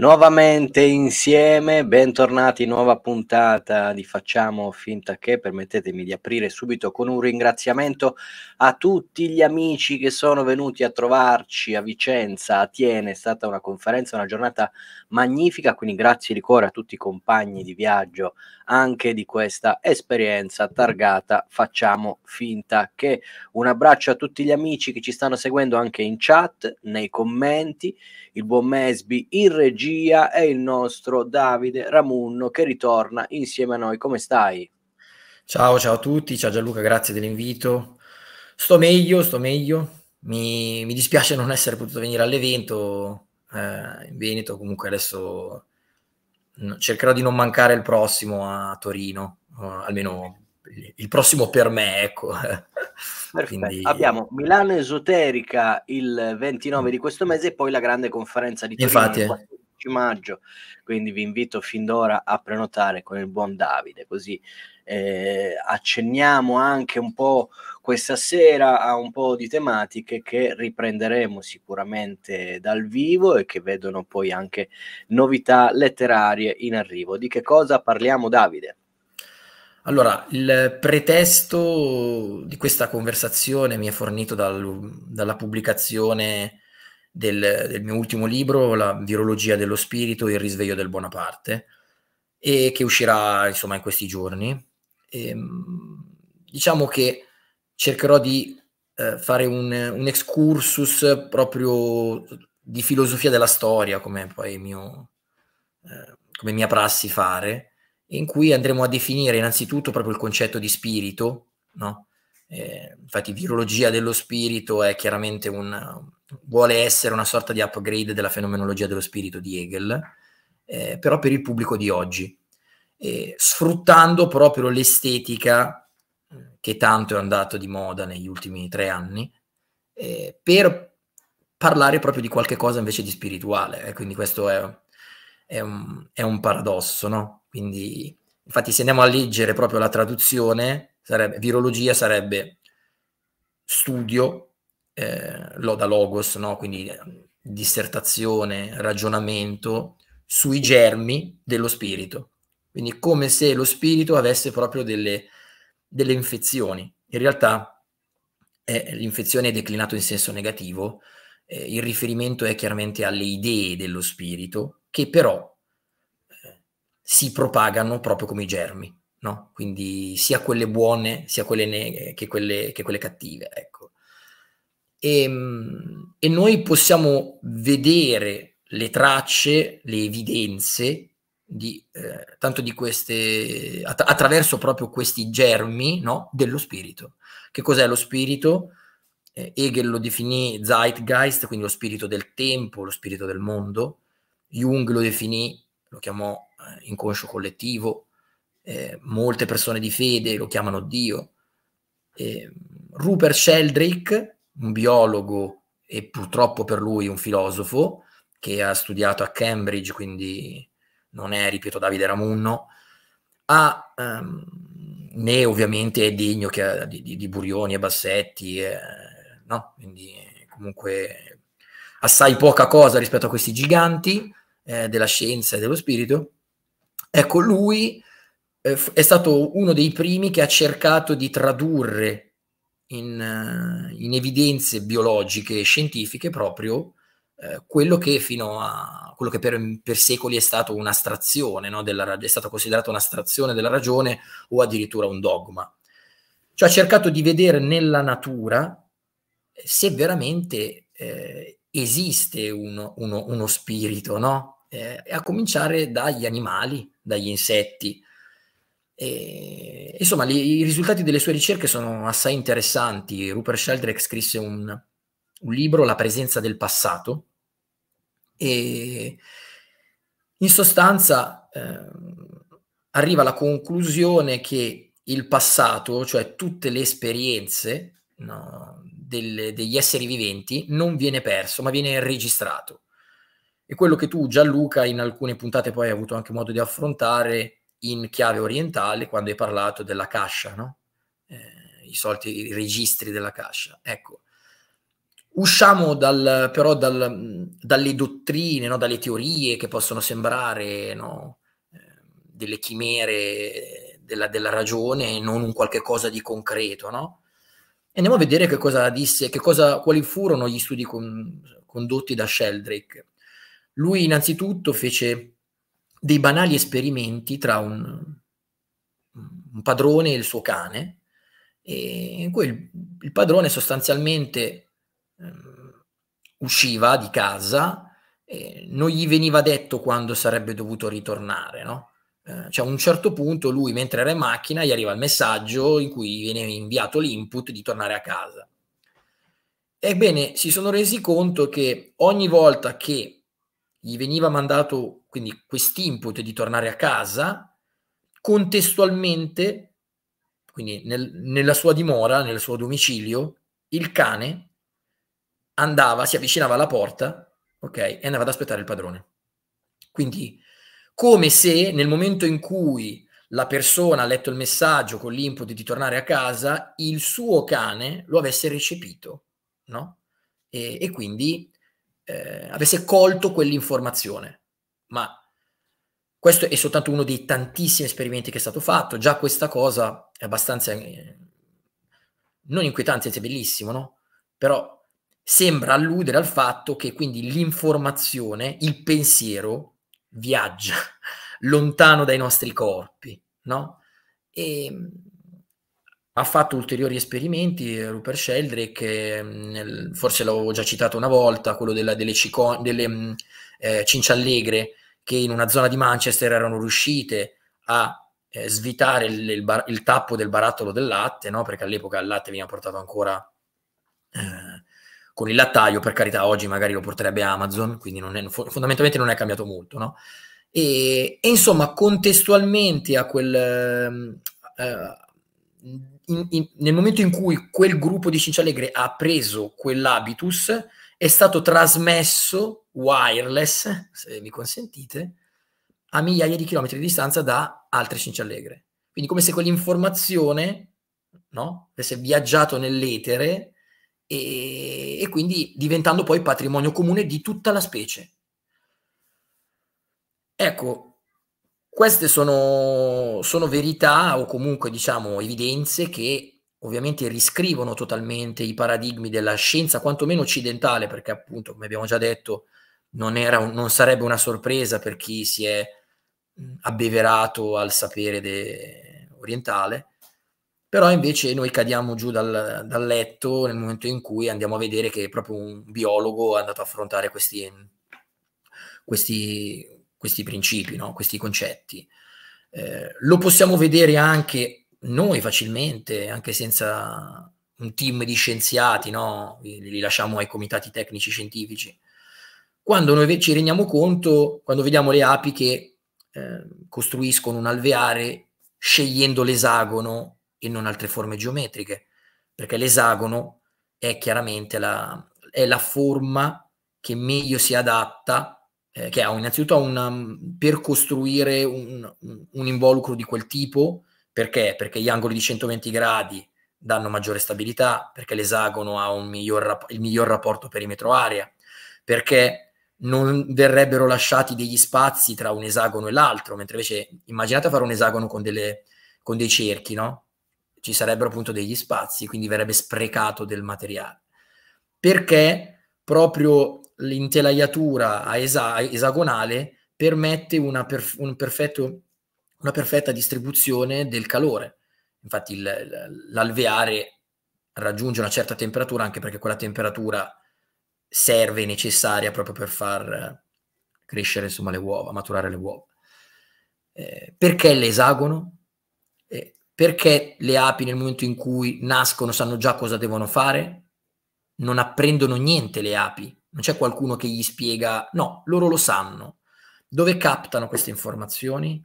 Nuovamente insieme, bentornati, nuova puntata di Facciamo Finta che, permettetemi di aprire subito con un ringraziamento a tutti gli amici che sono venuti a trovarci a Vicenza, a Tiene, è stata una conferenza, una giornata magnifica, quindi grazie di cuore a tutti i compagni di viaggio anche di questa esperienza targata Facciamo Finta che. Un abbraccio a tutti gli amici che ci stanno seguendo anche in chat, nei commenti, il buon Mesbi in regia e il nostro Davide Ramunno che ritorna insieme a noi. Come stai? Ciao, ciao a tutti, ciao Gianluca, grazie dell'invito. Sto meglio, sto meglio. Mi, mi dispiace non essere potuto venire all'evento eh, in Veneto, comunque adesso cercherò di non mancare il prossimo a Torino, almeno il prossimo per me, ecco. Perfetto. Quindi... Abbiamo Milano Esoterica il 29 di questo mese e poi la grande conferenza di Torino Infatti, il 14 maggio. Quindi vi invito fin d'ora a prenotare con il buon Davide, così eh, accenniamo anche un po' questa sera a un po' di tematiche che riprenderemo sicuramente dal vivo e che vedono poi anche novità letterarie in arrivo. Di che cosa parliamo Davide? Allora, il pretesto di questa conversazione mi è fornito dal, dalla pubblicazione del, del, mio ultimo libro, La virologia dello spirito, Il risveglio del Bonaparte, e che uscirà insomma in questi giorni. E, ehm, diciamo che cercherò di eh, fare un, un, excursus proprio di filosofia della storia, come poi mio, eh, come mia prassi fare in cui andremo a definire innanzitutto proprio il concetto di spirito, no? eh, infatti virologia dello spirito è chiaramente un, vuole essere una sorta di upgrade della fenomenologia dello spirito di Hegel, eh, però per il pubblico di oggi, eh, sfruttando proprio l'estetica eh, che tanto è andato di moda negli ultimi tre anni, eh, per parlare proprio di qualche cosa invece di spirituale, quindi questo è, è, un, è un paradosso, no? Quindi, infatti, se andiamo a leggere proprio la traduzione, sarebbe, virologia sarebbe studio, eh, loda logos, no? quindi eh, dissertazione, ragionamento sui germi dello spirito. Quindi come se lo spirito avesse proprio delle, delle infezioni. In realtà eh, l'infezione è declinata in senso negativo, eh, il riferimento è chiaramente alle idee dello spirito, che però si propagano proprio come i germi, no? Quindi sia quelle buone sia quelle ne- che, quelle, che quelle cattive, ecco. E, ehm, e noi possiamo vedere le tracce, le evidenze di, eh, tanto di queste, att- attraverso proprio questi germi no, dello spirito. Che cos'è lo spirito? Eh, Hegel lo definì Zeitgeist, quindi lo spirito del tempo, lo spirito del mondo. Jung lo definì, lo chiamò eh, inconscio collettivo, eh, molte persone di fede lo chiamano Dio. Eh, Rupert Sheldrake, un biologo e purtroppo per lui un filosofo, che ha studiato a Cambridge, quindi non è, ripeto, Davide Ramunno, ha, ehm, né ovviamente è degno che, di, di, di, Burioni e Bassetti, eh, no? quindi comunque assai poca cosa rispetto a questi giganti eh, della scienza e dello spirito, Ecco, lui eh, è stato uno dei primi che ha cercato di tradurre in, eh, in evidenze biologiche e scientifiche proprio eh, quello che fino a quello che per, per secoli è stato un'astrazione, no, della, è stata considerata un'astrazione della ragione o addirittura un dogma. Cioè ha cercato di vedere nella natura se veramente eh, esiste uno, uno, uno spirito, no? Eh, a cominciare dagli animali, dagli insetti. E, insomma, li, i risultati delle sue ricerche sono assai interessanti. Rupert Sheldrake scrisse un, un libro, La presenza del passato, e in sostanza eh, arriva alla conclusione che il passato, cioè tutte le esperienze no, delle, degli esseri viventi, non viene perso, ma viene registrato e quello che tu Gianluca in alcune puntate poi hai avuto anche modo di affrontare in chiave orientale quando hai parlato della cascia, no? eh, i soliti registri della cascia. Ecco, usciamo dal, però dal, dalle dottrine, no? dalle teorie che possono sembrare no? Eh, delle chimere della, della ragione e non un qualche cosa di concreto, no? andiamo a vedere che cosa disse, che cosa, quali furono gli studi con, condotti da Sheldrake lui innanzitutto fece dei banali esperimenti tra un, un padrone e il suo cane, in cui il, il padrone sostanzialmente eh, usciva di casa, eh, non gli veniva detto quando sarebbe dovuto ritornare, no? Eh, cioè a un certo punto lui, mentre era in macchina, gli arriva il messaggio in cui viene inviato l'input di tornare a casa. Ebbene, si sono resi conto che ogni volta che gli veniva mandato quindi quest'input di tornare a casa, contestualmente, quindi nel, nella sua dimora, nel suo domicilio, il cane andava, si avvicinava alla porta, ok, e andava ad aspettare il padrone. Quindi, come se nel momento in cui la persona ha letto il messaggio con l'input di tornare a casa, il suo cane lo avesse recepito, no? e, e quindi eh, avesse colto quell'informazione. Ma questo è soltanto uno dei tantissimi esperimenti che è stato fatto. Già questa cosa è abbastanza eh, non inquietante, anzi bellissimo, no? Però sembra alludere al fatto che quindi l'informazione, il pensiero viaggia lontano dai nostri corpi, no? E ha fatto ulteriori esperimenti eh, Rupert Sheldrake, mm, nel, forse l'avevo già citato una volta, quello della, delle, cico, delle mm, eh, cinciallegre che in una zona di Manchester erano riuscite a eh, svitare il, il, bar, il, tappo del barattolo del latte, no? perché all'epoca il latte veniva portato ancora eh, con il lattaio, per carità oggi magari lo porterebbe Amazon, quindi non è, fondamentalmente non è cambiato molto. No? E, e, insomma, contestualmente a quel mm, eh, in, in, nel momento in cui quel gruppo di Cincialegre ha preso quell'habitus, è stato trasmesso wireless, se mi consentite, a migliaia di chilometri di distanza da altre Cincialegre. Quindi come se quell'informazione no, avesse viaggiato nell'etere e, e quindi diventando poi patrimonio comune di tutta la specie. Ecco, queste sono, sono verità o comunque diciamo evidenze che ovviamente riscrivono totalmente i paradigmi della scienza, quantomeno occidentale, perché appunto, come abbiamo già detto, non, era un, non sarebbe una sorpresa per chi si è abbeverato al sapere de- orientale, però invece noi cadiamo giù dal, dal, letto nel momento in cui andiamo a vedere che proprio un biologo è andato a affrontare questi, questi questi principi, no? questi concetti. Eh, lo possiamo vedere anche noi facilmente, anche senza un team di scienziati, no? li, li lasciamo ai comitati tecnici scientifici. Quando noi ci rendiamo conto, quando vediamo le api che eh, costruiscono un alveare scegliendo l'esagono e non altre forme geometriche, perché l'esagono è chiaramente la, è la forma che meglio si adatta eh, che ha innanzitutto una, um, per costruire un, un, involucro di quel tipo, perché? Perché gli angoli di 120 gradi danno maggiore stabilità, perché l'esagono ha miglior, il miglior rapporto perimetro-area, perché non verrebbero lasciati degli spazi tra un esagono e l'altro, mentre invece immaginate fare un esagono con, delle, con dei cerchi, no? Ci sarebbero appunto degli spazi, quindi verrebbe sprecato del materiale. Perché proprio l'intelaiatura esa- esagonale permette una, perf- un perfetto, una, perfetta distribuzione del calore. Infatti il, l'alveare raggiunge una certa temperatura anche perché quella temperatura serve, necessaria proprio per far crescere insomma, le uova, maturare le uova. Eh, perché l'esagono? Eh, perché le api nel momento in cui nascono sanno già cosa devono fare? Non apprendono niente le api non c'è qualcuno che gli spiega, no, loro lo sanno. Dove captano queste informazioni?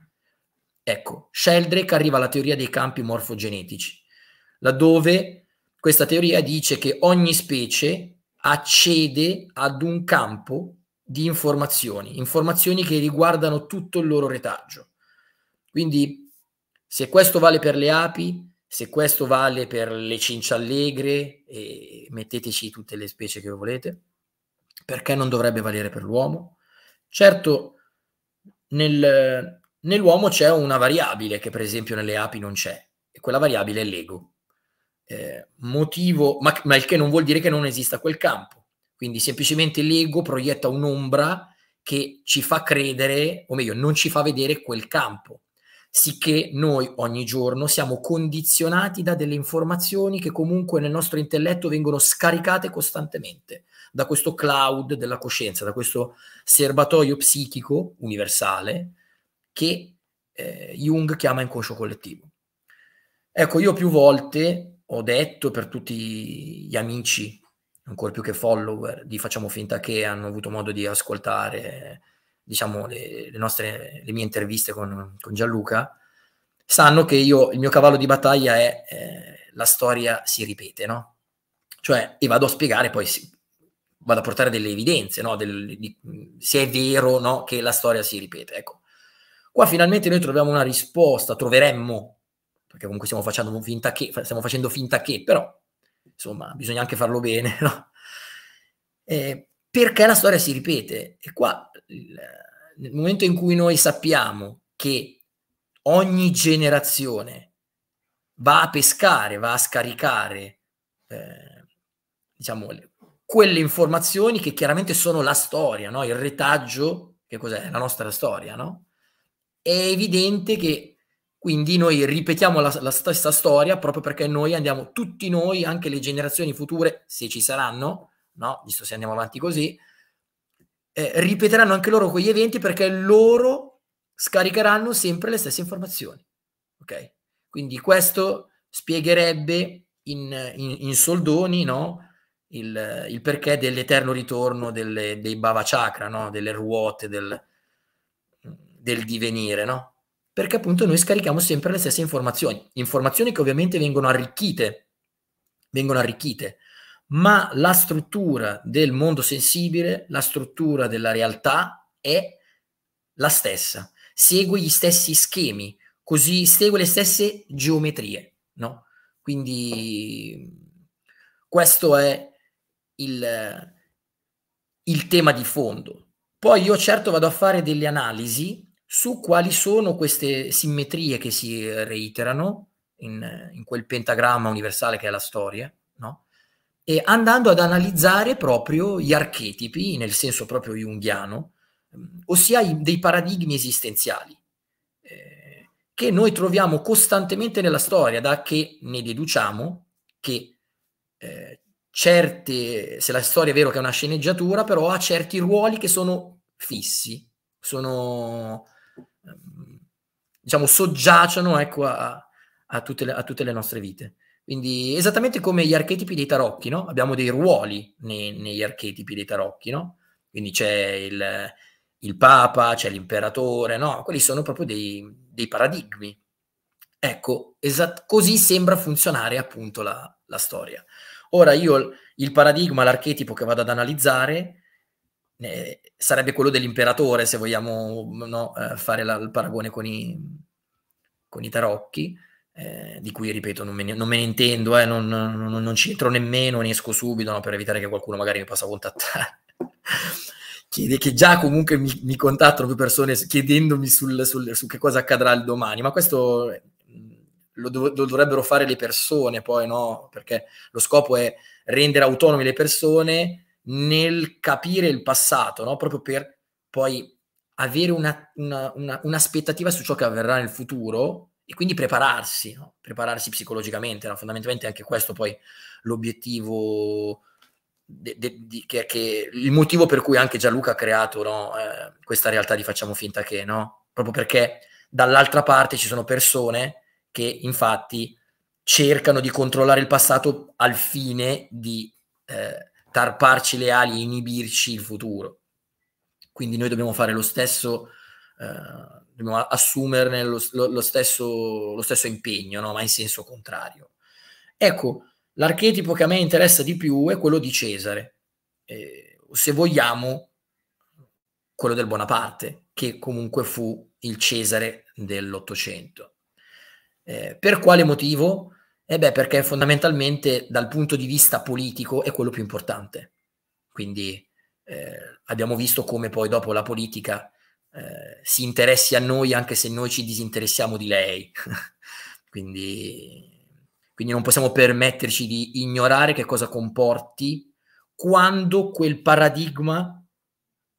Ecco, Sheldrake arriva alla teoria dei campi morfogenetici, laddove questa teoria dice che ogni specie accede ad un campo di informazioni, informazioni che riguardano tutto il loro retaggio. Quindi, se questo vale per le api, se questo vale per le cinciallegre, e metteteci tutte le specie che volete, perché non dovrebbe valere per l'uomo? Certo, nel, nell'uomo c'è una variabile che per esempio nelle api non c'è, e quella variabile è l'ego. Eh, motivo, ma, ma, il che non vuol dire che non esista quel campo. Quindi semplicemente l'ego proietta un'ombra che ci fa credere, o meglio, non ci fa vedere quel campo. Sicché noi ogni giorno siamo condizionati da delle informazioni che comunque nel nostro intelletto vengono scaricate costantemente da questo cloud della coscienza, da questo serbatoio psichico universale che eh, Jung chiama inconscio collettivo. Ecco, io più volte ho detto per tutti gli amici, ancora più che follower, di facciamo finta che hanno avuto modo di ascoltare diciamo, le, le, nostre, le mie interviste con, con, Gianluca, sanno che io, il mio cavallo di battaglia è eh, la storia si ripete, no? Cioè, e vado a spiegare poi vado a portare delle evidenze, no? Del, di, se è vero no? che la storia si ripete. Ecco, qua finalmente noi troviamo una risposta, troveremmo, perché comunque stiamo facendo finta che, stiamo facendo finta che però insomma bisogna anche farlo bene, no? eh, perché la storia si ripete. E qua, nel momento in cui noi sappiamo che ogni generazione va a pescare, va a scaricare, eh, diciamo, quelle informazioni che chiaramente sono la storia, no? il retaggio, che cos'è? La nostra storia, no? È evidente che quindi noi ripetiamo la, la stessa storia proprio perché noi andiamo, tutti noi, anche le generazioni future, se ci saranno, no? visto se andiamo avanti così, eh, ripeteranno anche loro quegli eventi perché loro scaricheranno sempre le stesse informazioni. Ok? Quindi questo spiegherebbe in, in, in soldoni, no? il, il perché dell'eterno ritorno delle, dei Bava Chakra, no? delle ruote, del, del divenire, no? perché appunto noi scarichiamo sempre le stesse informazioni, informazioni che ovviamente vengono arricchite, vengono arricchite, ma la struttura del mondo sensibile, la struttura della realtà è la stessa, segue gli stessi schemi, così segue le stesse geometrie, no? Quindi questo è il, il tema di fondo. Poi io certo vado a fare delle analisi su quali sono queste simmetrie che si eh, reiterano in, in quel pentagramma universale che è la storia, no? e andando ad analizzare proprio gli archetipi, nel senso proprio junghiano, mm, ossia i, dei paradigmi esistenziali eh, che noi troviamo costantemente nella storia, da che ne deduciamo che eh, certi, se la storia è vero che è una sceneggiatura, però ha certi ruoli che sono fissi, sono, ehm, diciamo, soggiacciono ecco, a, a, tutte le, a, tutte le, nostre vite. Quindi esattamente come gli archetipi dei tarocchi, no? Abbiamo dei ruoli nei, negli archetipi dei tarocchi, no? Quindi c'è il, il Papa, c'è l'imperatore, no? Quelli sono proprio dei, dei paradigmi. Ecco, esat- così sembra funzionare appunto la, la storia. Ora io il paradigma, l'archetipo che vado ad analizzare eh, sarebbe quello dell'imperatore, se vogliamo no, eh, fare la, il paragone con i, con i tarocchi, eh, di cui, ripeto, non me ne, non me ne intendo, eh, non, non, non, ci entro nemmeno, ne esco subito no, per evitare che qualcuno magari mi possa contattare. che, che già comunque mi, mi, contattano più persone chiedendomi sul, sul, su che cosa accadrà il domani, ma questo lo, dov- lo, dovrebbero fare le persone poi, no? Perché lo scopo è rendere autonome le persone nel capire il passato, no? Proprio per poi avere una, una, una, un'aspettativa su ciò che avverrà nel futuro e quindi prepararsi, no? prepararsi psicologicamente, no? fondamentalmente anche questo poi l'obiettivo, de, de, de, che, che, il motivo per cui anche Gianluca ha creato no? eh, questa realtà di facciamo finta che, no? proprio perché dall'altra parte ci sono persone che infatti cercano di controllare il passato al fine di eh, tarparci le ali, e inibirci il futuro. Quindi noi dobbiamo fare lo stesso, eh, dobbiamo assumerne lo, lo, lo, stesso, lo stesso, impegno, no? ma in senso contrario. Ecco, l'archetipo che a me interessa di più è quello di Cesare, eh, se vogliamo quello del Bonaparte, che comunque fu il Cesare dell'Ottocento. Eh, per quale motivo? Eh beh, perché fondamentalmente dal punto di vista politico è quello più importante. Quindi eh, abbiamo visto come poi dopo la politica eh, si interessi a noi anche se noi ci disinteressiamo di lei. quindi, quindi non possiamo permetterci di ignorare che cosa comporti quando quel paradigma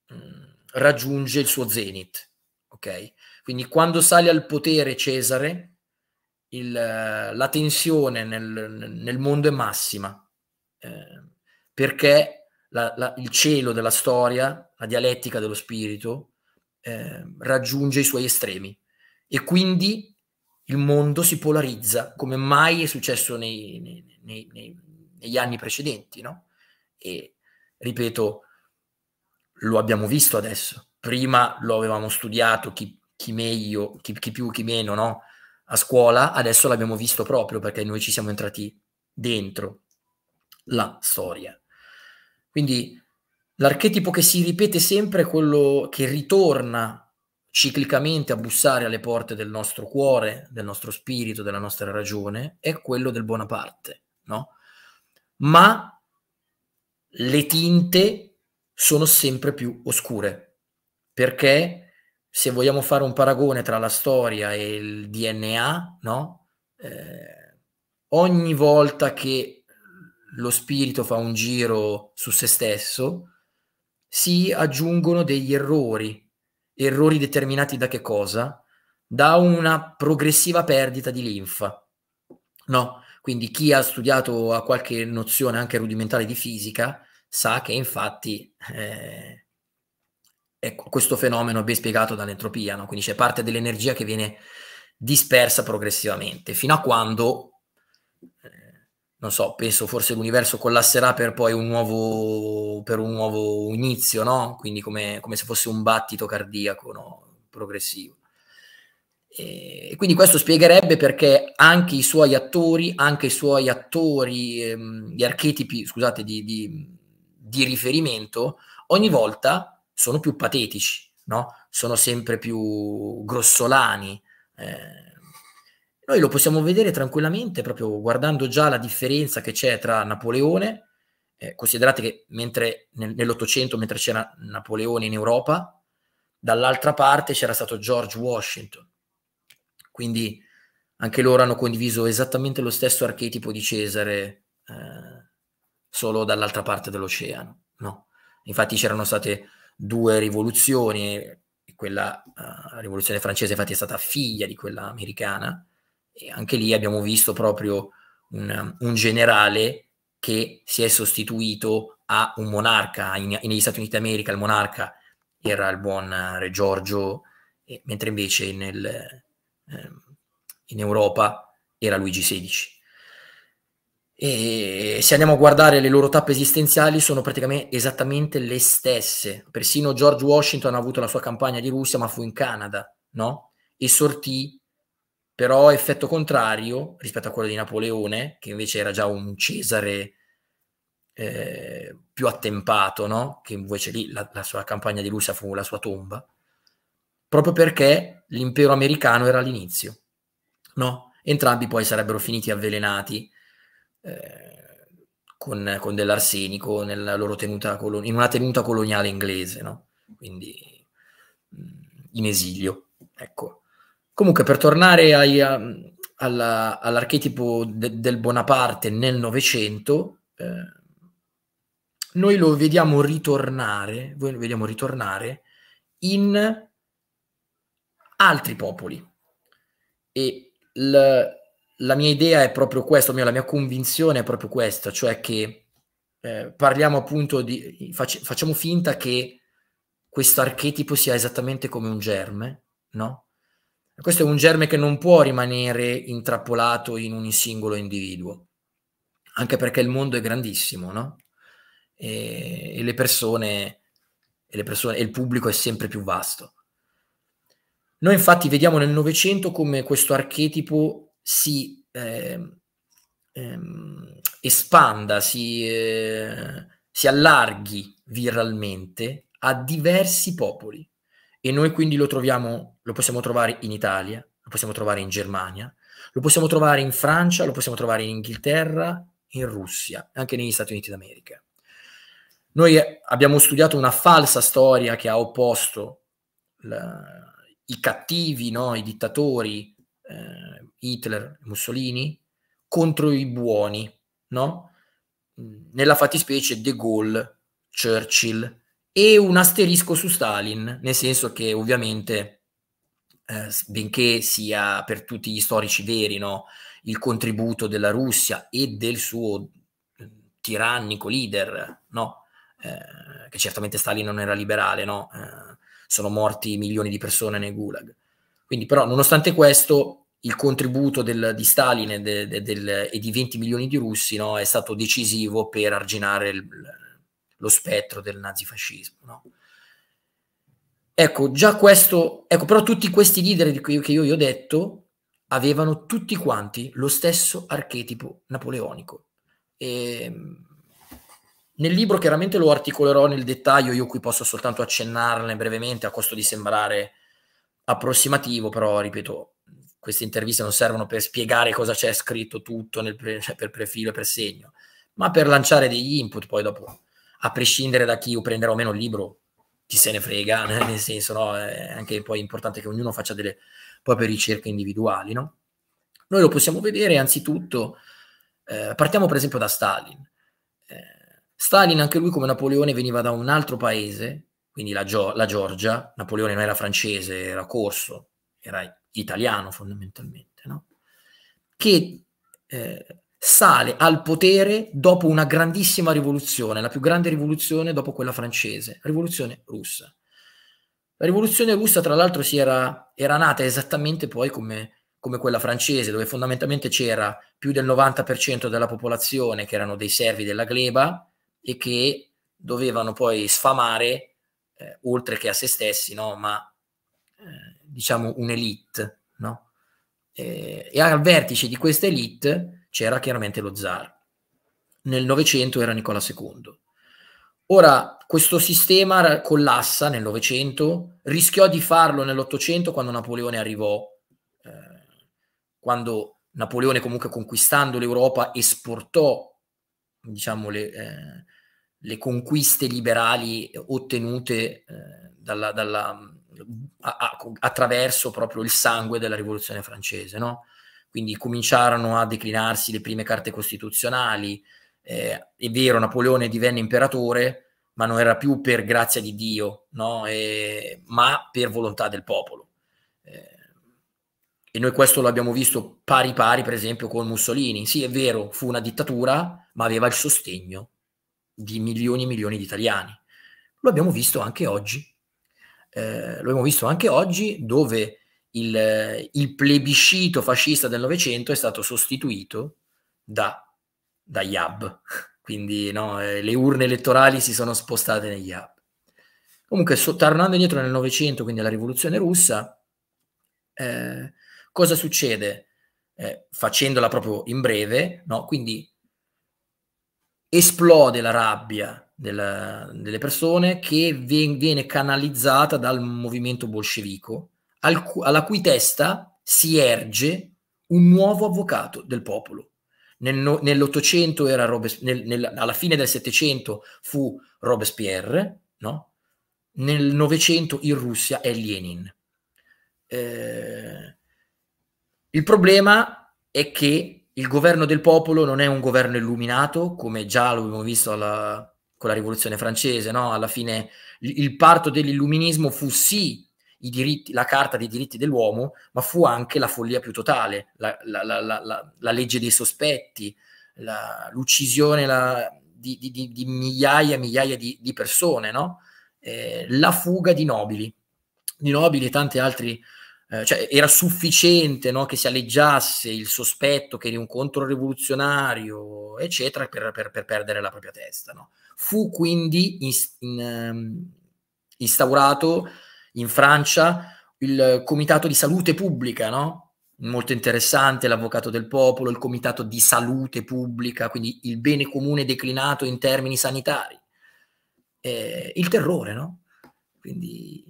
mh, mm, raggiunge il suo zenith. Okay? Quindi quando sale al potere Cesare, il, la tensione nel, nel, mondo è massima, eh, perché la, la, il cielo della storia, la dialettica dello spirito, eh, raggiunge i suoi estremi e quindi il mondo si polarizza come mai è successo nei, nei, nei, negli anni precedenti, no? E ripeto, lo abbiamo visto adesso. Prima lo avevamo studiato, chi, chi meglio, chi, chi, più, chi meno, no? a scuola, adesso l'abbiamo visto proprio perché noi ci siamo entrati dentro la storia. Quindi l'archetipo che si ripete sempre è quello che ritorna ciclicamente a bussare alle porte del nostro cuore, del nostro spirito, della nostra ragione, è quello del Bonaparte, no? Ma le tinte sono sempre più oscure, perché se vogliamo fare un paragone tra la storia e il DNA, no? eh, ogni volta che lo spirito fa un giro su se stesso, si aggiungono degli errori, errori determinati da che cosa? Da una progressiva perdita di linfa. No? Quindi chi ha studiato a qualche nozione anche rudimentale di fisica sa che infatti... Eh, Ecco, questo fenomeno ben spiegato dall'entropia, no? quindi c'è parte dell'energia che viene dispersa progressivamente, fino a quando, eh, non so, penso forse l'universo collasserà per poi un nuovo, per un nuovo inizio, no? quindi come, come, se fosse un battito cardiaco no? progressivo. E quindi questo spiegherebbe perché anche i suoi attori, anche i suoi attori, ehm, gli archetipi, scusate, di, di, di riferimento, ogni volta sono più patetici, no? sono sempre più grossolani. Eh, noi lo possiamo vedere tranquillamente proprio guardando già la differenza che c'è tra Napoleone, eh, considerate che mentre nel, nell'Ottocento, mentre c'era Napoleone in Europa, dall'altra parte c'era stato George Washington. Quindi anche loro hanno condiviso esattamente lo stesso archetipo di Cesare, eh, solo dall'altra parte dell'oceano. No? Infatti c'erano state due rivoluzioni, quella uh, rivoluzione francese infatti è stata figlia di quella americana, e anche lì abbiamo visto proprio un, un generale che si è sostituito a un monarca, in, negli Stati Uniti d'America il monarca era il buon eh, Re Giorgio, e, mentre invece nel, eh, in Europa era Luigi XVI. E se andiamo a guardare le loro tappe esistenziali, sono praticamente esattamente le stesse. Persino George Washington ha avuto la sua campagna di Russia, ma fu in Canada, no? E sortì però effetto contrario rispetto a quello di Napoleone, che invece era già un Cesare eh, più attempato, no? Che invece lì la, la sua campagna di Russia fu la sua tomba, proprio perché l'impero americano era all'inizio, no? Entrambi poi sarebbero finiti avvelenati eh, con, con, dell'arsenico colon- in una tenuta coloniale inglese, no? quindi mm, in esilio. Ecco. Comunque, per tornare ai, a, alla, all'archetipo de, del Bonaparte nel Novecento, eh, noi lo vediamo ritornare, voi lo vediamo ritornare in altri popoli. E l, la mia idea è proprio questa, la mia convinzione è proprio questa, cioè che eh, parliamo appunto di, fac, facciamo finta che questo archetipo sia esattamente come un germe, no? Questo è un germe che non può rimanere intrappolato in un singolo individuo, anche perché il mondo è grandissimo, no? E, e le persone, e le persone, e il pubblico è sempre più vasto. Noi infatti vediamo nel Novecento come questo archetipo si eh, ehm, espanda, si, eh, si allarghi viralmente a diversi popoli. E noi quindi lo troviamo, lo possiamo trovare in Italia, lo possiamo trovare in Germania, lo possiamo trovare in Francia, lo possiamo trovare in Inghilterra, in Russia, anche negli Stati Uniti d'America. Noi abbiamo studiato una falsa storia che ha opposto la, i cattivi, no, i dittatori, eh, Hitler, Mussolini, contro i buoni, no? Mm, nella fattispecie De Gaulle, Churchill e un asterisco su Stalin, nel senso che ovviamente, eh, benché sia per tutti gli storici veri, no? Il contributo della Russia e del suo mm, tirannico leader, no? Eh, che certamente Stalin non era liberale, no? Eh, sono morti milioni di persone nei gulag. Quindi, però, nonostante questo, il contributo del, di Stalin e, de, de, del, e, di 20 milioni di russi no, è stato decisivo per arginare il, lo spettro del nazifascismo. No? Ecco, già questo, ecco, però tutti questi leader cui, che io vi ho detto avevano tutti quanti lo stesso archetipo napoleonico. E, ehm, nel libro chiaramente lo articolerò nel dettaglio, io qui posso soltanto accennarne brevemente a costo di sembrare approssimativo, però ripeto, queste interviste non servono per spiegare cosa c'è scritto tutto pre, cioè per profilo e per segno, ma per lanciare degli input poi dopo, a prescindere da chi io prenderò o meno il libro, chi se ne frega, nel senso no, è anche poi importante che ognuno faccia delle proprie ricerche individuali, no? Noi lo possiamo vedere anzitutto, eh, partiamo per esempio da Stalin. Eh, Stalin, anche lui come Napoleone, veniva da un altro paese, quindi la, Gio la Georgia, Napoleone non era francese, era corso, era italiano fondamentalmente, no? che eh, sale al potere dopo una grandissima rivoluzione, la più grande rivoluzione dopo quella francese, la rivoluzione russa. La rivoluzione russa, tra l'altro, si era, era, nata esattamente poi come, come, quella francese, dove fondamentalmente c'era più del 90% della popolazione che erano dei servi della gleba e che dovevano poi sfamare, eh, oltre che a se stessi, no? ma eh, diciamo, un'elite, no? Eh, e, al vertice di questa elite c'era chiaramente lo zar. Nel Novecento era Nicola II. Ora, questo sistema collassa nel Novecento, rischiò di farlo nell'Ottocento quando Napoleone arrivò, eh, quando Napoleone comunque conquistando l'Europa esportò diciamo, le, eh, le conquiste liberali ottenute eh, dalla, dalla attraverso proprio il sangue della rivoluzione francese, no? Quindi cominciarono a declinarsi le prime carte costituzionali, eh, è vero, Napoleone divenne imperatore, ma non era più per grazia di Dio, no? e, ma per volontà del popolo. Eh, e noi questo lo abbiamo visto pari pari, per esempio, con Mussolini. Sì, è vero, fu una dittatura, ma aveva il sostegno di milioni e milioni di italiani. Lo abbiamo visto anche oggi eh, lo abbiamo visto anche oggi, dove il, il plebiscito fascista del Novecento è stato sostituito da, da YAB, quindi no, eh, le urne elettorali si sono spostate negli YAB. Comunque, so, tornando indietro nel Novecento, quindi alla rivoluzione russa, eh, cosa succede? Eh, facendola proprio in breve, no? quindi esplode la rabbia della, delle persone che vien, viene canalizzata dal movimento bolscevico, al, alla cui testa si erge un nuovo avvocato del popolo. Nel, nell'Ottocento era Robespierre, nel, nel, alla fine del Settecento fu Robespierre, no? nel Novecento in Russia è Lenin. Eh, il problema è che il governo del popolo non è un governo illuminato, come già l'abbiamo visto alla, con la rivoluzione francese, no? alla fine il parto dell'illuminismo fu sì diritti, la carta dei diritti dell'uomo, ma fu anche la follia più totale, la, la, la, la legge dei sospetti, l'uccisione di, di, di, di, migliaia e migliaia di, persone, no? eh, la fuga di nobili, di nobili e tanti altri eh, cioè, era sufficiente no, che si alleggiasse il sospetto che eri un controrivoluzionario, eccetera, per, per, per, perdere la propria testa. No? Fu quindi in, in, ehm, instaurato in Francia il Comitato di Salute Pubblica, no? molto interessante, l'avvocato del popolo, il comitato di salute pubblica, quindi il bene comune declinato in termini sanitari. Eh, il terrore, no? Quindi,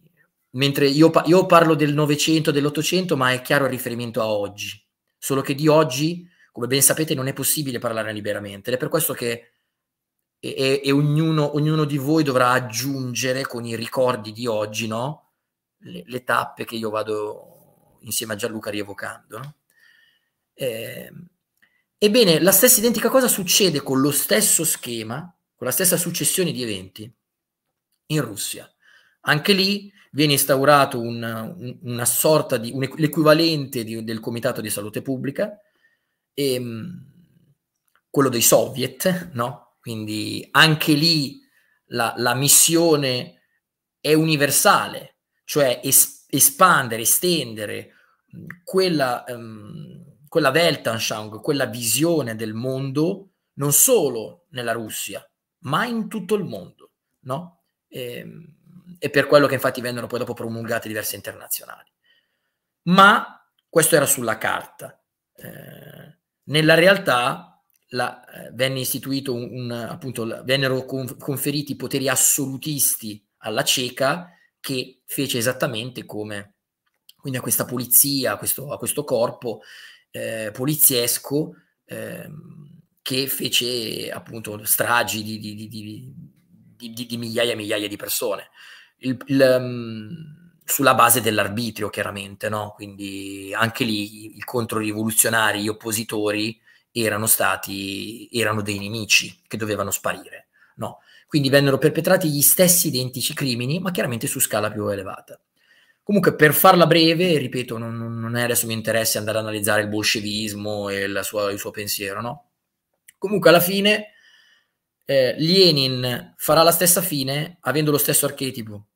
mentre io, io parlo del Novecento, dell'Ottocento, ma è chiaro il riferimento a oggi, solo che di oggi, come ben sapete, non è possibile parlare liberamente ed è per questo che e, e ognuno, ognuno, di voi dovrà aggiungere con i ricordi di oggi no? le, le, tappe che io vado insieme a Gianluca rievocando. No? Eh, ebbene, la stessa identica cosa succede con lo stesso schema, con la stessa successione di eventi in Russia. Anche lì viene instaurato un, una sorta di un, l'equivalente di, del Comitato di Salute Pubblica, e, ehm, quello dei soviet, no? Quindi anche lì la, la missione è universale, cioè es, espandere, estendere quella, um, quella Weltanschauung, quella visione del mondo, non solo nella Russia, ma in tutto il mondo, no? E, ehm, e per quello che infatti vennero poi dopo promulgate diverse internazionali. Ma questo era sulla carta. Eh, nella realtà la, eh, venne istituito un, un appunto, vennero conferiti poteri assolutisti alla cieca che fece esattamente come quindi a questa polizia, a questo, a questo corpo eh, poliziesco eh, che fece appunto stragi di, di, di, di, migliaia e migliaia di persone. Il, il, um, sulla base dell'arbitrio, chiaramente, no? Quindi anche lì i, i controrivoluzionari, gli oppositori erano stati erano dei nemici che dovevano sparire, no? Quindi vennero perpetrati gli stessi identici crimini, ma chiaramente su scala più elevata. Comunque, per farla breve, ripeto, non, non è adesso mio interesse andare ad analizzare il bolscevismo e sua, il suo pensiero, no? Comunque, alla fine, eh, Lenin farà la stessa fine avendo lo stesso archetipo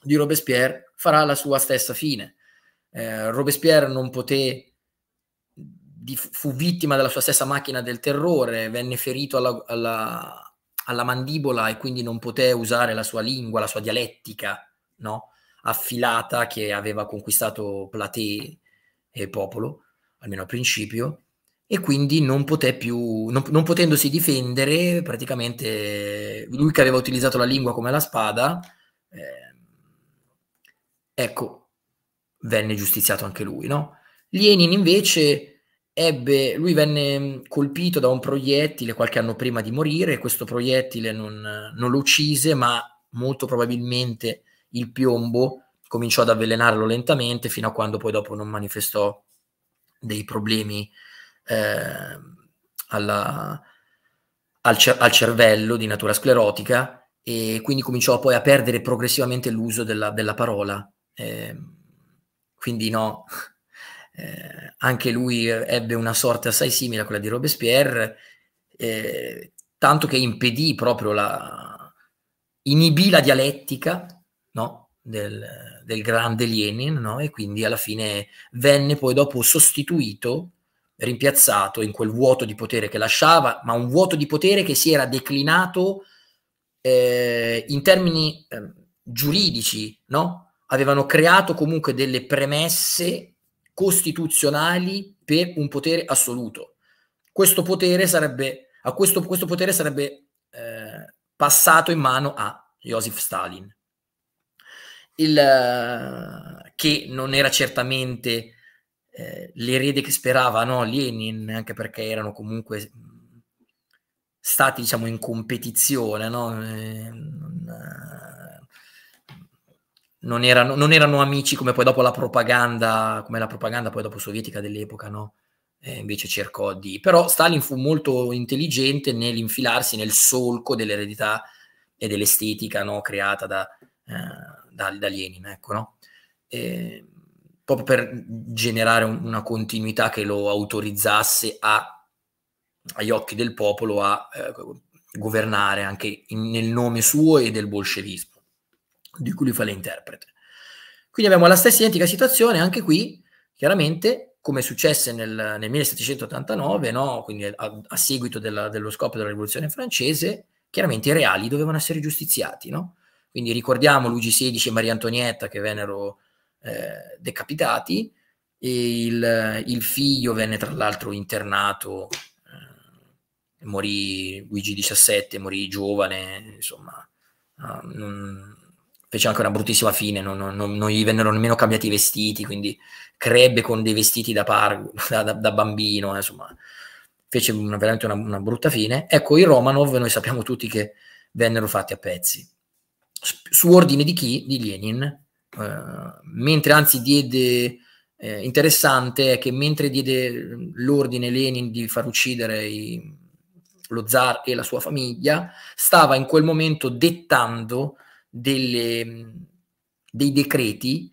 di Robespierre, farà la sua stessa fine. Eh, Robespierre non poté di, fu vittima della sua stessa macchina del terrore, venne ferito alla, alla, alla, mandibola e quindi non poté usare la sua lingua, la sua dialettica no? affilata che aveva conquistato platee e popolo, almeno a principio, e quindi non poté più, non, non potendosi difendere, praticamente lui che aveva utilizzato la lingua come la spada, eh, ecco, venne giustiziato anche lui, no? Lenin invece ebbe, lui venne mm, colpito da un proiettile qualche anno prima di morire, questo proiettile non, non lo uccise, ma molto probabilmente il piombo cominciò ad avvelenarlo lentamente fino a quando poi dopo non manifestò dei problemi eh, alla, al, cer- al, cervello di natura sclerotica e quindi cominciò poi a perdere progressivamente l'uso della, della parola. Eh, quindi no, eh, anche lui eh, ebbe una sorte assai simile a quella di Robespierre, eh, tanto che impedì proprio la... inibì la dialettica no? del, del, grande Lenin no? e quindi alla fine venne poi dopo sostituito rimpiazzato in quel vuoto di potere che lasciava, ma un vuoto di potere che si era declinato eh, in termini eh, giuridici, no? Avevano creato comunque delle premesse costituzionali per un potere assoluto. Questo potere sarebbe, a questo, questo potere sarebbe eh, passato in mano a Joseph Stalin, il, eh, che non era certamente eh, l'erede che sperava no? Lenin, anche perché erano comunque stati diciamo, in competizione, no? Eh, non, eh, non erano, non erano, amici come poi dopo la propaganda, come la propaganda poi dopo sovietica dell'epoca, no? Eh, invece cercò di... Però Stalin fu molto intelligente nell'infilarsi nel solco dell'eredità e dell'estetica no? creata da, eh, da, da Lenin, ecco, no? E, proprio per generare un, una continuità che lo autorizzasse a, agli occhi del popolo a eh, governare anche in, nel nome suo e del bolscevismo di cui lui fa l'interprete. Quindi abbiamo la stessa identica situazione anche qui, chiaramente, come successe nel, nel 1789, no? quindi a, a seguito della, dello scoppio della rivoluzione francese, chiaramente i reali dovevano essere giustiziati. No? Quindi ricordiamo Luigi XVI e Maria Antonietta che vennero eh, decapitati, e il, il, figlio venne tra l'altro internato, eh, morì Luigi XVII, morì giovane, insomma, eh, non, fece anche una bruttissima fine, non, non, non, gli vennero nemmeno cambiati i vestiti, quindi crebbe con dei vestiti da, par, da, da, da bambino, eh, insomma, fece una, veramente una, una, brutta fine. Ecco, i Romanov noi sappiamo tutti che vennero fatti a pezzi. Su ordine di chi? Di Lenin, eh, mentre anzi diede... Eh, interessante è che mentre diede l'ordine Lenin di far uccidere i, lo zar e la sua famiglia, stava in quel momento dettando delle, dei decreti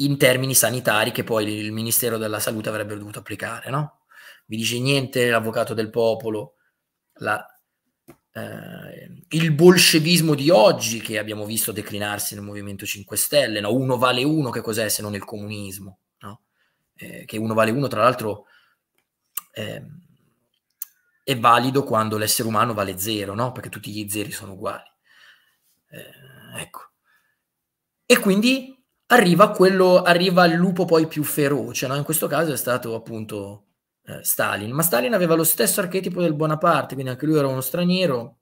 in termini sanitari che poi il Ministero della Salute avrebbe dovuto applicare, no? Vi dice niente l'avvocato del popolo, la, eh, il bolscevismo di oggi che abbiamo visto declinarsi nel Movimento 5 Stelle, no? Uno vale uno, che cos'è se non il comunismo, no? Eh, che uno vale uno, tra l'altro, eh, è valido quando l'essere umano vale zero, no? Perché tutti gli zeri sono uguali. Eh, Ecco. E quindi arriva, quello, arriva il lupo poi più feroce, no? in questo caso è stato appunto eh, Stalin, ma Stalin aveva lo stesso archetipo del Bonaparte, quindi anche lui era uno straniero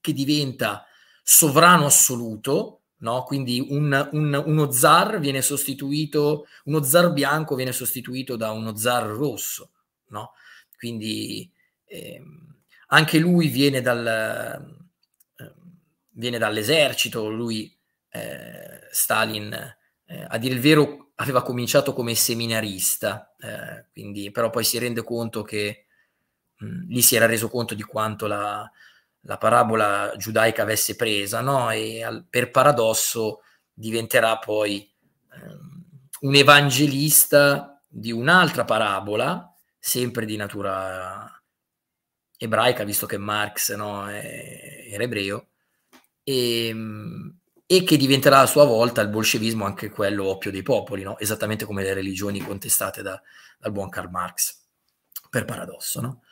che diventa sovrano assoluto, no? quindi un, un, uno zar viene sostituito, uno zar bianco viene sostituito da uno zar rosso, no? quindi ehm, anche lui viene dal viene dall'esercito, lui, eh, Stalin, eh, a dire il vero, aveva cominciato come seminarista, eh, quindi, però poi si rende conto che mh, mm, lì si era reso conto di quanto la, la parabola giudaica avesse presa, no? e al, per paradosso diventerà poi ehm, un evangelista di un'altra parabola, sempre di natura ebraica, visto che Marx no, era ebreo, e, ehm, e che diventerà a sua volta il bolscevismo anche quello oppio dei popoli, no? esattamente come le religioni contestate da, dal buon Karl Marx, per paradosso. No?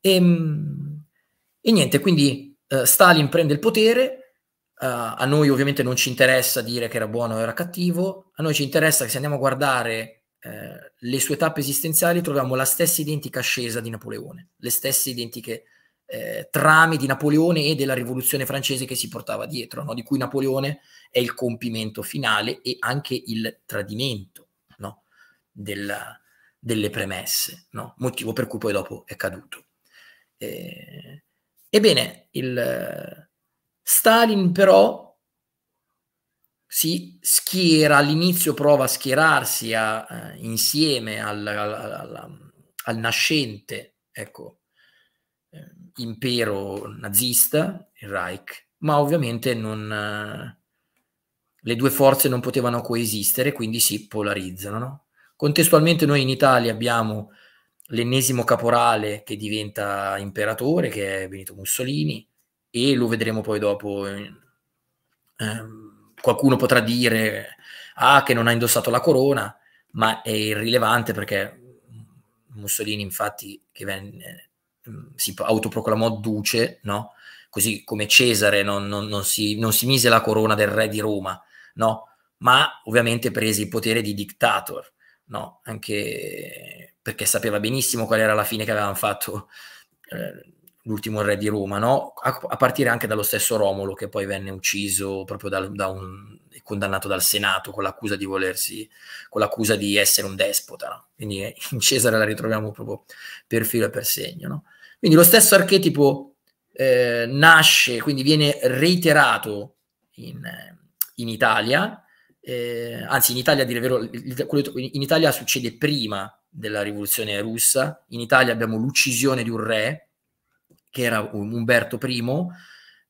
E, ehm, e, niente, quindi eh, Stalin prende il potere, Uh, a noi ovviamente non ci interessa dire che era buono o era cattivo, a noi ci interessa che se andiamo a guardare eh, le sue tappe esistenziali troviamo la stessa identica ascesa di Napoleone, le stesse identiche eh, trame di Napoleone e della rivoluzione francese che si portava dietro, no? di cui Napoleone è il compimento finale e anche il tradimento no? Della, delle premesse, no? motivo per cui poi dopo è caduto. Eh, ebbene, il, Stalin però si schiera, all'inizio prova a schierarsi a, eh, insieme al, al, al, al nascente, ecco, impero nazista, il Reich, ma ovviamente non, eh, le due forze non potevano coesistere, quindi si polarizzano. No? Contestualmente noi in Italia abbiamo l'ennesimo caporale che diventa imperatore, che è Benito Mussolini, e lo vedremo poi dopo. Eh, qualcuno potrà dire ah, che non ha indossato la corona, ma è irrilevante perché Mussolini, infatti, che venne Mm, si autoproclamò duce, no? così come Cesare non, non, non, si, non, si, mise la corona del re di Roma, no? ma ovviamente prese il potere di dictator, no? anche perché sapeva benissimo qual era la fine che avevano fatto eh, l'ultimo re di Roma, a, a, partire anche dallo stesso Romolo che poi venne ucciso proprio dal, da un, condannato dal Senato con l'accusa di volersi, con l'accusa di essere un despota. Quindi eh, in Cesare la ritroviamo proprio per filo e per segno. Quindi lo stesso archetipo eh, nasce, quindi viene reiterato in, in Italia, eh, anzi in Italia, dire vero, in Italia succede prima della rivoluzione russa, in Italia abbiamo l'uccisione di un re, che era Umberto I,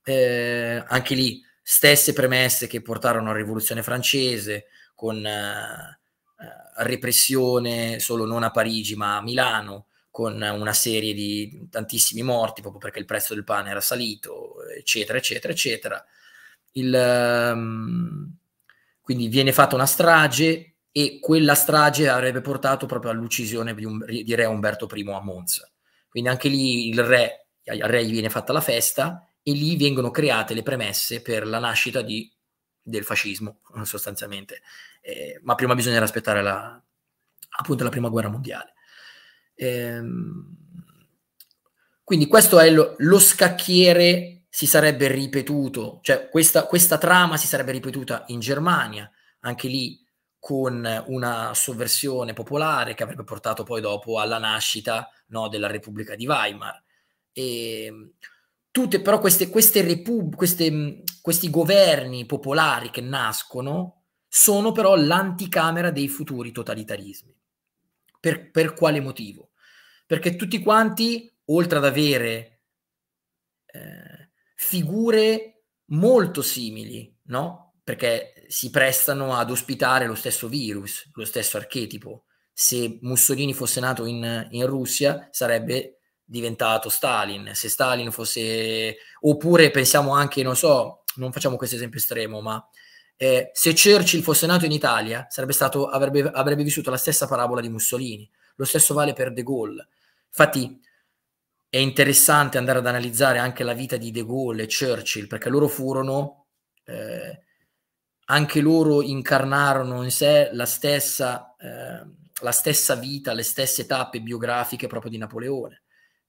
eh, anche lì stesse premesse che portarono alla rivoluzione francese, con eh, eh, repressione solo non a Parigi ma a Milano, con una serie di tantissimi morti proprio perché il prezzo del pane era salito, eccetera, eccetera, eccetera. Il, um, quindi viene fatta una strage e quella strage avrebbe portato proprio all'uccisione di, un, di re Umberto I a Monza. Quindi anche lì il re, al re gli viene fatta la festa e lì vengono create le premesse per la nascita di, del fascismo, sostanzialmente. Eh, ma prima bisogna aspettare la, appunto la prima guerra mondiale. Ehm, quindi questo è lo, lo, scacchiere si sarebbe ripetuto, cioè questa, questa trama si sarebbe ripetuta in Germania, anche lì con una sovversione popolare che avrebbe portato poi dopo alla nascita no, della Repubblica di Weimar. E, ehm, tutte però queste, queste, repub- queste, questi governi popolari che nascono sono però l'anticamera dei futuri totalitarismi. Per, per quale motivo? Perché tutti quanti, oltre ad avere eh, figure molto simili, no? Perché si prestano ad ospitare lo stesso virus, lo stesso archetipo. Se Mussolini fosse nato in, in Russia, sarebbe diventato Stalin, se Stalin fosse oppure pensiamo anche, non so, non facciamo questo esempio estremo, ma eh, se Churchill fosse nato in Italia, stato, avrebbe, avrebbe vissuto la stessa parabola di Mussolini. Lo stesso vale per De Gaulle. Infatti, è interessante andare ad analizzare anche la vita di De Gaulle e Churchill, perché loro furono, eh, anche loro incarnarono in sé la stessa, eh, la stessa, vita, le stesse tappe biografiche proprio di Napoleone.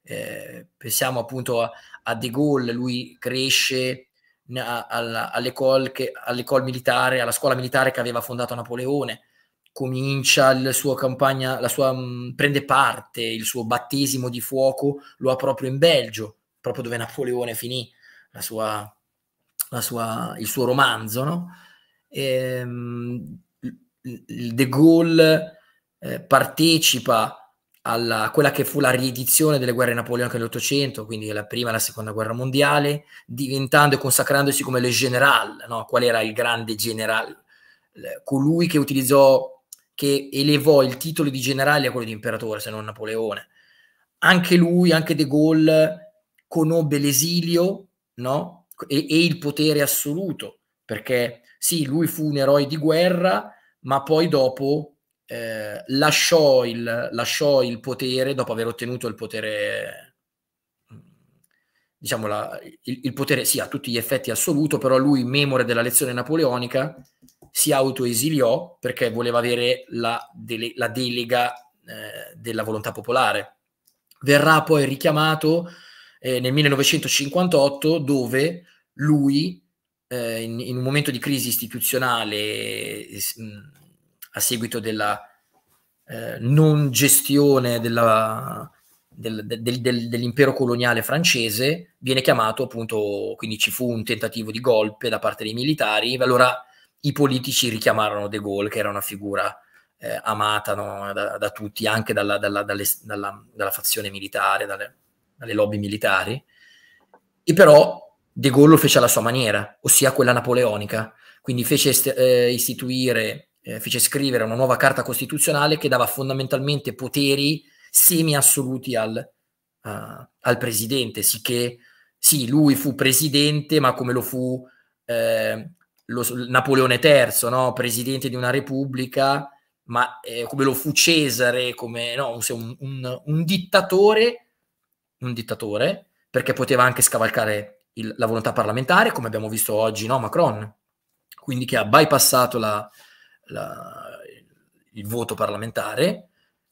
Eh, pensiamo appunto a, a, De Gaulle, lui cresce all'école, all'école militare, alla scuola militare che aveva fondato Napoleone, comincia il suo campagna, la sua, mh, mm, prende parte, il suo battesimo di fuoco lo ha proprio in Belgio, proprio dove Napoleone finì la sua, la sua, il suo romanzo, no? E, ehm, De Gaulle eh, partecipa alla, quella che fu la riedizione delle guerre napoleoniche dell'Ottocento, quindi la prima e la seconda guerra mondiale, diventando e consacrandosi come le general, no? qual era il grande generale, eh, colui che utilizzò, che elevò il titolo di generale a quello di imperatore, se non Napoleone. Anche lui, anche De Gaulle, conobbe l'esilio no? e, e il potere assoluto, perché sì, lui fu un eroe di guerra, ma poi dopo eh, lasciò, il, lasciò, il, potere dopo aver ottenuto il potere, mm, diciamo, la, il, il, potere sì, a tutti gli effetti assoluto, però lui, memore della lezione napoleonica, si autoesiliò perché voleva avere la, dele, la delega eh, della volontà popolare. Verrà poi richiamato eh, nel 1958 dove lui, eh, in, in, un momento di crisi istituzionale, mh, eh, a seguito della eh, non gestione della, del, del, del, dell'impero coloniale francese, viene chiamato appunto, quindi ci fu un tentativo di golpe da parte dei militari, allora i politici richiamarono De Gaulle, che era una figura eh, amata no, da, da, tutti, anche dalla, dalla, dalle, dalla, dalla fazione militare, dalle, dalle, lobby militari, e però De Gaulle lo fece alla sua maniera, ossia quella napoleonica, quindi fece eh, istituire eh, fece scrivere una nuova carta costituzionale che dava fondamentalmente poteri semi-assoluti al, uh, al presidente, sicché sì, lui fu presidente, ma come lo fu eh, lo, Napoleone III, no? presidente di una repubblica, ma eh, come lo fu Cesare, come no, un, un, un, dittatore, un dittatore, perché poteva anche scavalcare il, la volontà parlamentare, come abbiamo visto oggi, no? Macron, quindi che ha bypassato la, la, il voto parlamentare,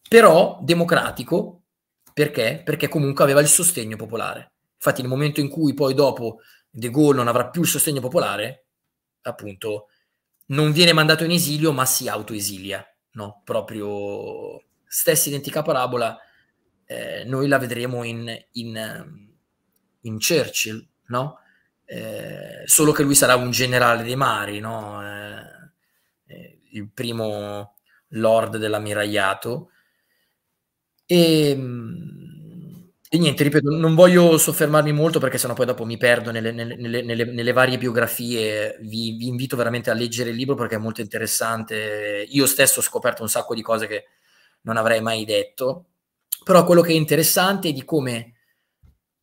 però democratico, perché? Perché comunque aveva il sostegno popolare. Infatti nel momento in cui poi dopo De Gaulle non avrà più il sostegno popolare, appunto, non viene mandato in esilio, ma si autoesilia, no? Proprio stessa identica parabola, eh, noi la vedremo in, in, in Churchill, no? Eh, solo che lui sarà un generale dei mari, no? Eh, il primo lord dell'ammiragliato. E, ehm, e, niente, ripeto, non voglio soffermarmi molto perché sennò poi dopo mi perdo nelle, nelle, nelle, nelle varie biografie. Vi, vi, invito veramente a leggere il libro perché è molto interessante. Io stesso ho scoperto un sacco di cose che non avrei mai detto. Però quello che è interessante è di come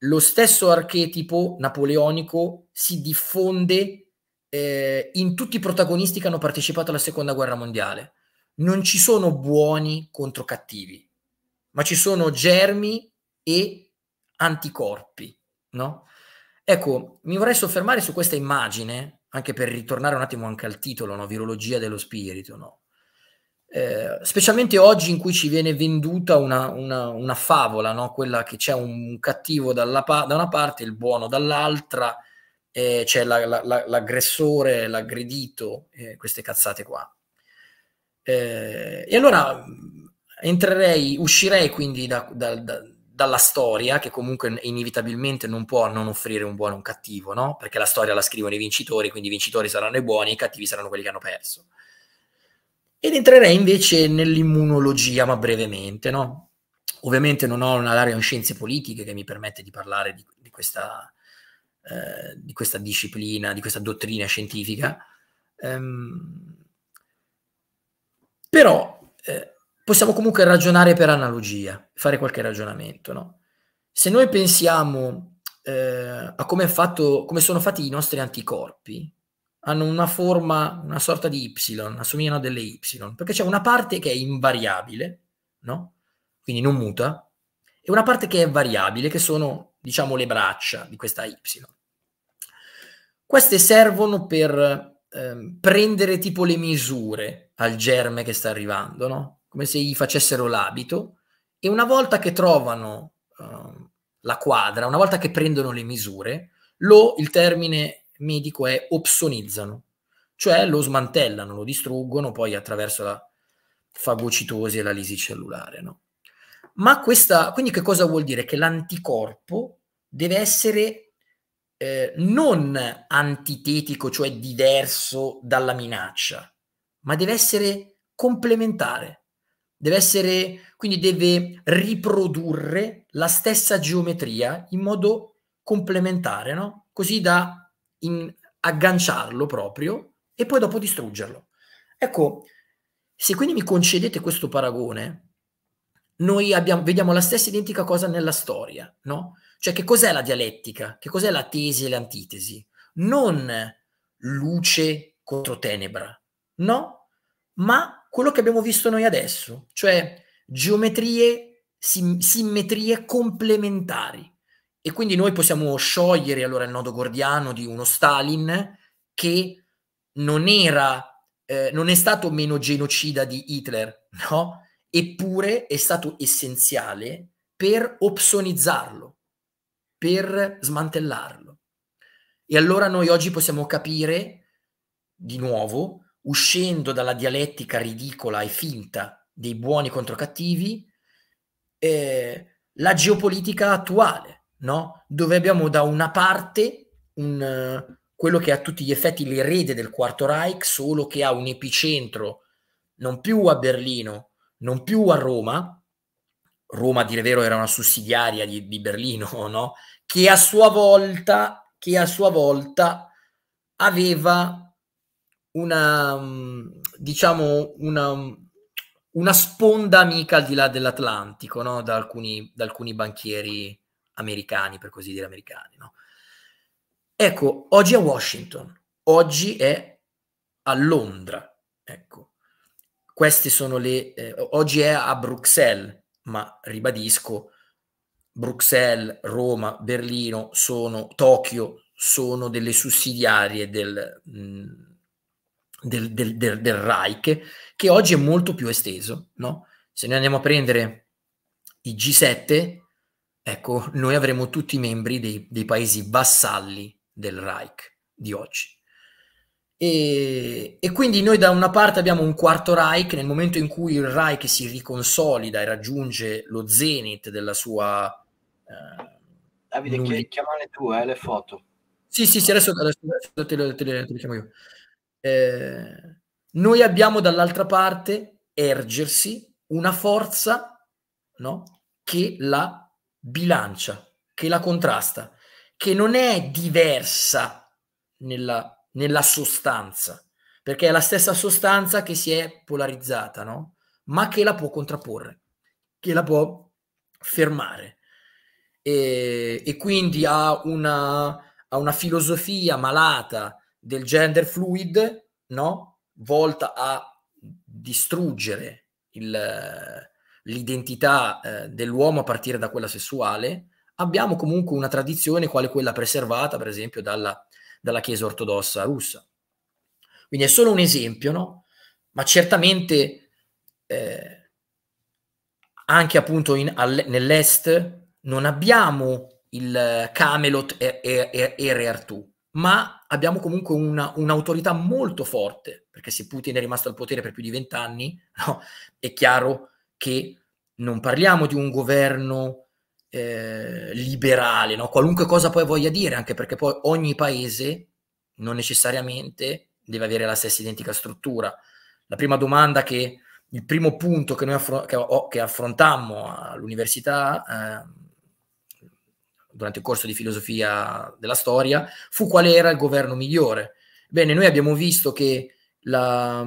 lo stesso archetipo napoleonico si diffonde eh, in tutti i protagonisti che hanno partecipato alla seconda guerra mondiale. Non ci sono buoni contro cattivi, ma ci sono germi e anticorpi, no? Ecco, mi vorrei soffermare su questa immagine, anche per ritornare un attimo anche al titolo, no? Virologia dello spirito, no? Eh, specialmente oggi in cui ci viene venduta una, una, una favola, no? quella che c'è un cattivo dalla, da una parte, e il buono dall'altra, eh, c'è la, la, la, l'aggressore, l'aggredito, eh, queste cazzate qua. Eh, e allora mm, entrerei, uscirei quindi da, da, da, dalla storia, che comunque inevitabilmente non può non offrire un buono e un cattivo, no? Perché la storia la scrivono i vincitori, quindi i vincitori saranno i buoni, i cattivi saranno quelli che hanno perso. Ed entrerei invece nell'immunologia, ma brevemente, no? Ovviamente non ho una laurea in scienze politiche che mi permette di parlare di, di questa eh, di questa disciplina, di questa dottrina scientifica. Ehm, però eh, possiamo comunque ragionare per analogia, fare qualche ragionamento. No? Se noi pensiamo eh, a come, fatto, come, sono fatti i nostri anticorpi, hanno una forma, una sorta di Y, assomigliano a delle Y, perché c'è una parte che è invariabile, no? quindi non muta, e una parte che è variabile, che sono diciamo le braccia di questa Y. Queste servono per eh, prendere tipo le misure al germe che sta arrivando, no? come se gli facessero l'abito e una volta che trovano eh, la quadra, una volta che prendono le misure, lo, il termine medico è opsonizzano, cioè lo smantellano, lo distruggono poi attraverso la fagocitosi e la lisi cellulare. No? Ma questa, quindi che cosa vuol dire? Che l'anticorpo deve essere eh, non antitetico, cioè diverso dalla minaccia, ma deve essere complementare, deve essere, quindi deve riprodurre la stessa geometria in modo complementare, no? così da in, agganciarlo proprio e poi dopo distruggerlo. Ecco, se quindi mi concedete questo paragone, noi abbiamo, vediamo la stessa identica cosa nella storia, no? Cioè che cos'è la dialettica? Che cos'è la tesi e l'antitesi? Non luce contro tenebra, no? Ma quello che abbiamo visto noi adesso, cioè geometrie, sim- simmetrie complementari. E quindi noi possiamo sciogliere allora il nodo gordiano di uno Stalin che non era, eh, non è stato meno genocida di Hitler, no? eppure è stato essenziale per opsonizzarlo, per smantellarlo. E allora noi oggi possiamo capire, di nuovo, uscendo dalla dialettica ridicola e finta dei buoni contro cattivi, eh, la geopolitica attuale, no? dove abbiamo da una parte un, quello che è a tutti gli effetti l'erede del Quarto Reich, solo che ha un epicentro non più a Berlino, non più a Roma, Roma a dire vero era una sussidiaria di, di Berlino, no? che a sua volta, che a sua volta aveva una, mm, diciamo, una, mm, una sponda amica al di là dell'Atlantico, no? da, alcuni, da alcuni banchieri americani, per così dire americani. No? Ecco, oggi è a Washington, oggi è a Londra. Ecco. Queste sono le... Eh, oggi è a Bruxelles, ma ribadisco, Bruxelles, Roma, Berlino, sono, Tokyo, sono delle sussidiarie del, mm, del, del, del, del Reich, che oggi è molto più esteso. No? Se noi andiamo a prendere i G7, ecco, noi avremo tutti i membri dei, dei paesi vassalli del Reich di oggi. E, e, quindi noi da una parte abbiamo un quarto Reich, nel momento in cui il Reich si riconsolida e raggiunge lo zenith della sua... Eh, Davide, nulli... chiamale tu eh, le foto. Sì, sì, sì adesso, adesso, adesso te, le, te, le, te, le, chiamo io. Eh, noi abbiamo dall'altra parte ergersi una forza no, che la bilancia, che la contrasta, che non è diversa nella nella sostanza, perché è la stessa sostanza che si è polarizzata, no? ma che la può contrapporre, che la può fermare. E, e quindi ha una, ha una filosofia malata del gender fluid, no? volta a distruggere il, l'identità eh, dell'uomo a partire da quella sessuale, abbiamo comunque una tradizione quale quella preservata, per esempio, dalla dalla Chiesa ortodossa russa. Quindi è solo un esempio, no? Ma certamente eh, anche appunto in, all, nell'est non abbiamo il Camelot e, Re Artù, ma abbiamo comunque una, un'autorità molto forte, perché se Putin è rimasto al potere per più di vent'anni, no, è chiaro che non parliamo di un governo eh, liberale, no? qualunque cosa poi voglia dire, anche perché poi ogni paese non necessariamente deve avere la stessa identica struttura. La prima domanda che, il primo punto che noi affron- che, oh, che affrontammo all'università eh, durante il corso di filosofia della storia fu qual era il governo migliore. Bene, noi abbiamo visto che la,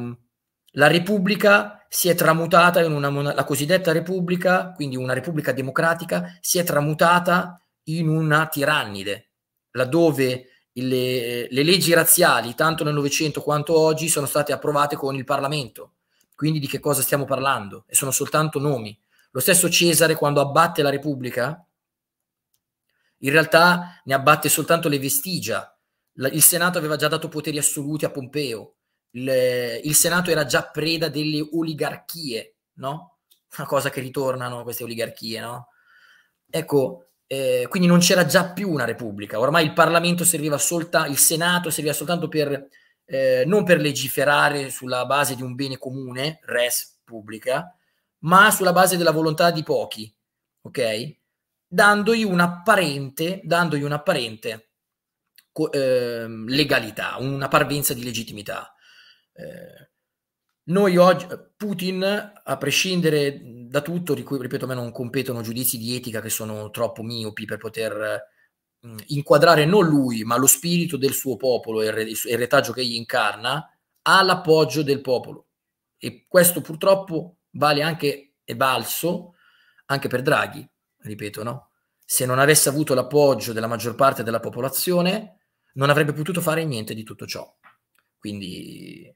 la Repubblica si è tramutata in una mon- la cosiddetta repubblica, quindi una repubblica democratica, si è tramutata in una tirannide, laddove le, le leggi razziali, tanto nel Novecento quanto oggi, sono state approvate con il Parlamento. Quindi di che cosa stiamo parlando? E sono soltanto nomi. Lo stesso Cesare, quando abbatte la Repubblica, in realtà ne abbatte soltanto le vestigia. La, il Senato aveva già dato poteri assoluti a Pompeo il, il Senato era già preda delle oligarchie, no? Una cosa che ritornano queste oligarchie, no? Ecco, eh, quindi non c'era già più una repubblica, ormai il Parlamento serviva soltanto, il Senato serviva soltanto per, eh, non per legiferare sulla base di un bene comune, res pubblica, ma sulla base della volontà di pochi, ok? Dandogli un'apparente, dandogli un'apparente eh, legalità, una parvenza di legittimità. Eh, noi oggi, Putin, a prescindere da tutto, di cui ripeto a me non competono giudizi di etica che sono troppo miopi per poter mh, mm, inquadrare non lui, ma lo spirito del suo popolo e il, re, il retaggio che egli incarna, ha l'appoggio del popolo. E questo purtroppo vale anche e balso anche per Draghi, ripeto, no? Se non avesse avuto l'appoggio della maggior parte della popolazione, non avrebbe potuto fare niente di tutto ciò. Quindi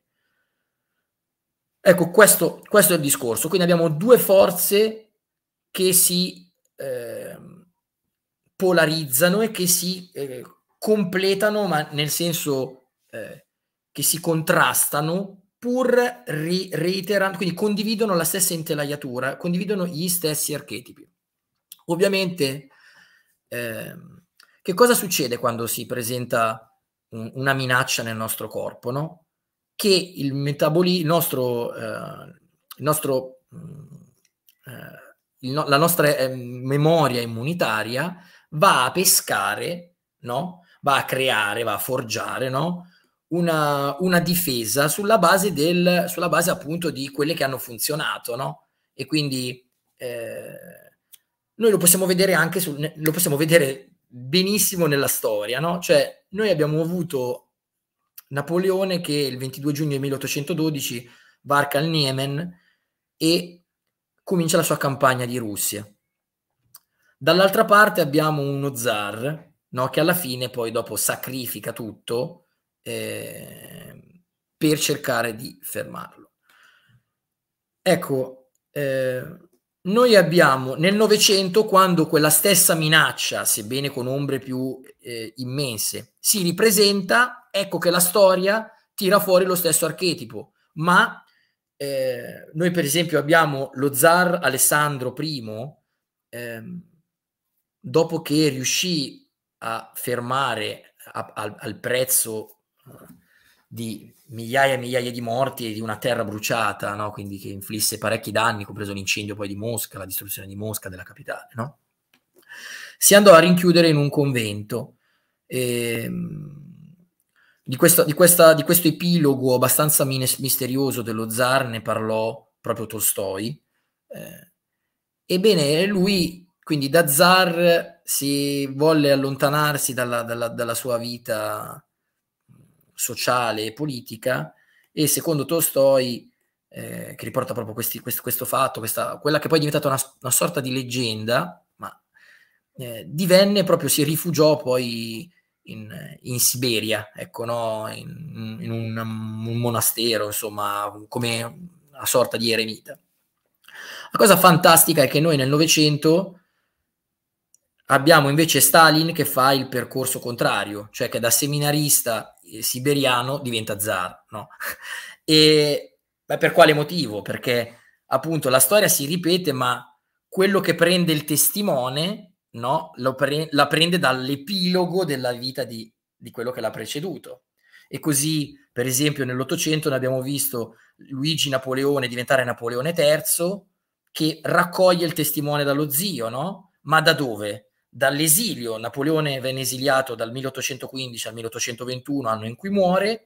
Ecco, questo, questo, è il discorso. Quindi abbiamo due forze che si eh, polarizzano e che si eh, completano, ma nel senso eh, che si contrastano pur reiterando, quindi condividono la stessa intelaiatura, condividono gli stessi archetipi. Ovviamente, ehm, che cosa succede quando si presenta un, una minaccia nel nostro corpo? No? che il, metabolismo, il nostro, eh, il nostro mm, eh, il no- la nostra eh, memoria immunitaria va a pescare, no? va a creare, va a forgiare no? una, una, difesa sulla base, del, sulla base appunto di quelle che hanno funzionato. No? E quindi eh, noi lo possiamo vedere anche su, lo possiamo vedere benissimo nella storia, no? Cioè, noi abbiamo avuto Napoleone che il 22 giugno 1812 varca il Niemen e comincia la sua campagna di Russia. Dall'altra parte abbiamo uno zar no, che alla fine poi dopo sacrifica tutto eh, per cercare di fermarlo. Ecco, eh, noi abbiamo nel Novecento, quando quella stessa minaccia, sebbene con ombre più eh, immense, si ripresenta ecco che la storia tira fuori lo stesso archetipo, ma eh, noi per esempio abbiamo lo zar Alessandro I, ehm, dopo che riuscì a fermare a, a, al prezzo eh, di migliaia e migliaia di morti e di una terra bruciata, no? quindi che inflisse parecchi danni, compreso l'incendio poi di Mosca, la distruzione di Mosca, della capitale, no? si andò a rinchiudere in un convento. Ehm, di questo, di, questa, di questo epilogo abbastanza misterioso dello zar ne parlò proprio Tolstoi. Eh, ebbene, lui, quindi da zar, si volle allontanarsi dalla, dalla, dalla sua vita sociale e politica e secondo Tolstoi, eh, che riporta proprio questi, questo, questo, fatto, questa, quella che poi è diventata una, una sorta di leggenda, ma eh, divenne proprio, si rifugiò poi in, in Siberia, ecco, no? in, in un, un, monastero, insomma, come una sorta di eremita. La cosa fantastica è che noi nel Novecento abbiamo invece Stalin che fa il percorso contrario, cioè che da seminarista eh, siberiano diventa zar. No? E beh, per quale motivo? Perché appunto la storia si ripete, ma quello che prende il testimone no? Pre- la prende dall'epilogo della vita di, di quello che l'ha preceduto. E così, per esempio, nell'Ottocento ne abbiamo visto Luigi Napoleone diventare Napoleone III, che raccoglie il testimone dallo zio, no? Ma da dove? Dall'esilio. Napoleone venne esiliato dal 1815 al 1821, anno in cui muore.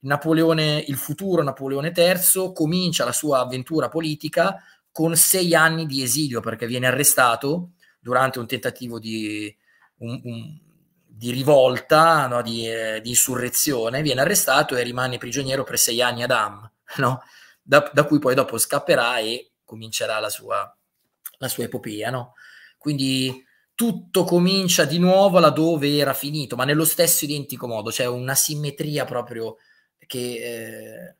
Napoleone, il futuro Napoleone III, comincia la sua avventura politica con sei anni di esilio perché viene arrestato durante un tentativo di, un, un, di rivolta, no? di, eh, di, insurrezione, viene arrestato e rimane prigioniero per sei anni ad Am, no? da, da, cui poi dopo scapperà e comincerà la sua, la sua epopea. No? Quindi tutto comincia di nuovo laddove era finito, ma nello stesso identico modo, c'è cioè una simmetria proprio che... Eh,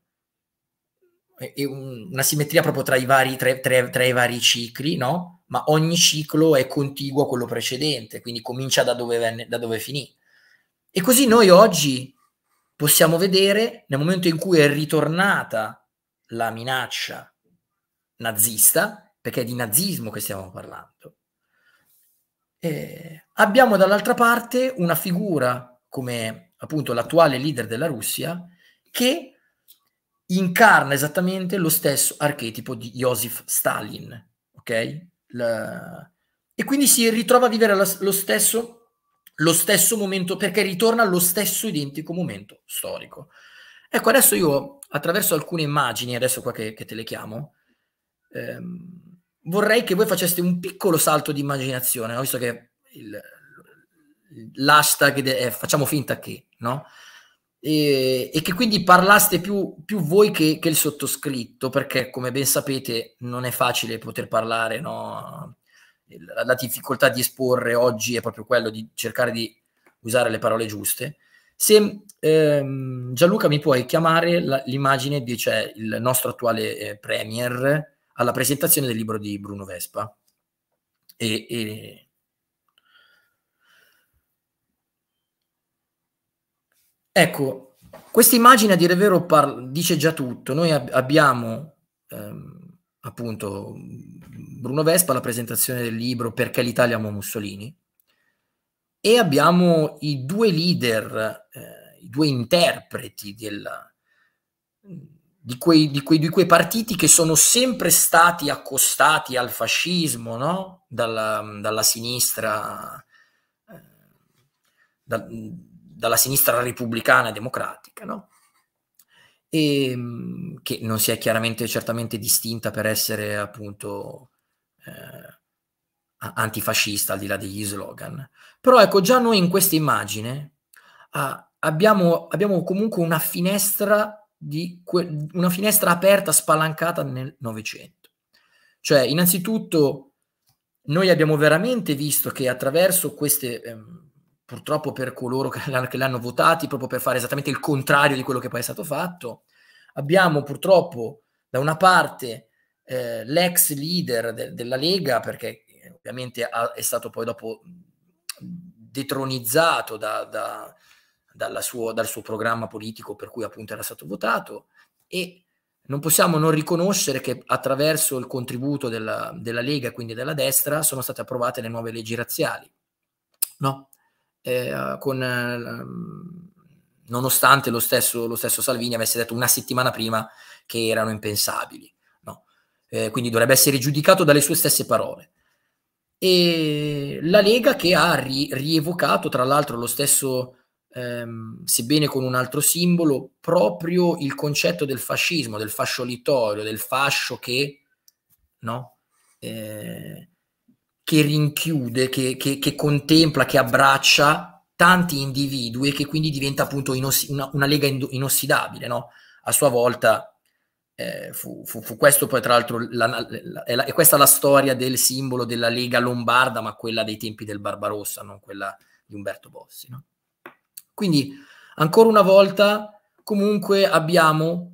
una simmetria proprio tra i vari, tra, tra, tra i vari cicli, no? ma ogni ciclo è contiguo a quello precedente, quindi comincia da dove, venne, da dove finì. E così noi oggi possiamo vedere, nel momento in cui è ritornata la minaccia nazista, perché è di nazismo che stiamo parlando, eh, abbiamo dall'altra parte una figura come appunto l'attuale leader della Russia che incarna esattamente lo stesso archetipo di Joseph Stalin, ok? La... E quindi si ritrova a vivere la, lo, stesso, lo stesso momento, perché ritorna allo stesso identico momento storico. Ecco, adesso io attraverso alcune immagini, adesso qua che, che te le chiamo, ehm, vorrei che voi faceste un piccolo salto di immaginazione, no? visto che il, l'hashtag è facciamo finta che, no? e, e che quindi parlaste più, più voi che, che, il sottoscritto, perché come ben sapete non è facile poter parlare, no? la, la difficoltà di esporre oggi è proprio quello di cercare di usare le parole giuste. Se ehm, Gianluca mi puoi chiamare l'immagine di cioè, il nostro attuale eh, premier alla presentazione del libro di Bruno Vespa. E, e, Ecco, questa immagine a dire vero par- dice già tutto. Noi ab- abbiamo ehm, appunto Bruno Vespa, la presentazione del libro Perché l'Italia ama Mussolini, e abbiamo i due leader, eh, i due interpreti della, di, quei, di, quei, di, quei, partiti che sono sempre stati accostati al fascismo, no? dalla, dalla sinistra. Eh, da, dalla sinistra repubblicana e democratica, no? e, ehm, che non si è chiaramente certamente distinta per essere appunto eh, antifascista al di là degli slogan. Però ecco, già noi in questa immagine ah, abbiamo, abbiamo, comunque una finestra, una finestra aperta, spalancata nel Novecento. Cioè, innanzitutto, noi abbiamo veramente visto che attraverso queste... Ehm, purtroppo per coloro che l'hanno, che l'hanno votati, proprio per fare esattamente il contrario di quello che poi è stato fatto. Abbiamo purtroppo da una parte eh, l'ex leader de- della Lega, perché eh, ovviamente ha, è stato poi dopo detronizzato da, da, suo, dal suo programma politico per cui appunto era stato votato, e non possiamo non riconoscere che attraverso il contributo della, della Lega, quindi della destra, sono state approvate le nuove leggi razziali. No? eh, con, eh, nonostante lo stesso, lo stesso, Salvini avesse detto una settimana prima che erano impensabili. No? Eh, quindi dovrebbe essere giudicato dalle sue stesse parole. E la Lega che ha ri- rievocato, tra l'altro, lo stesso, ehm, sebbene con un altro simbolo, proprio il concetto del fascismo, del fasciolitorio, del fascio che... No? Eh, che rinchiude, che, che, che contempla, che abbraccia tanti individui e che quindi diventa appunto inos- una, una, lega in- inossidabile, no? A sua volta eh, fu, fu, fu, questo poi tra l'altro, la, la, la, è questa la storia del simbolo della lega lombarda, ma quella dei tempi del Barbarossa, non quella di Umberto Bossi, no? Quindi ancora una volta comunque abbiamo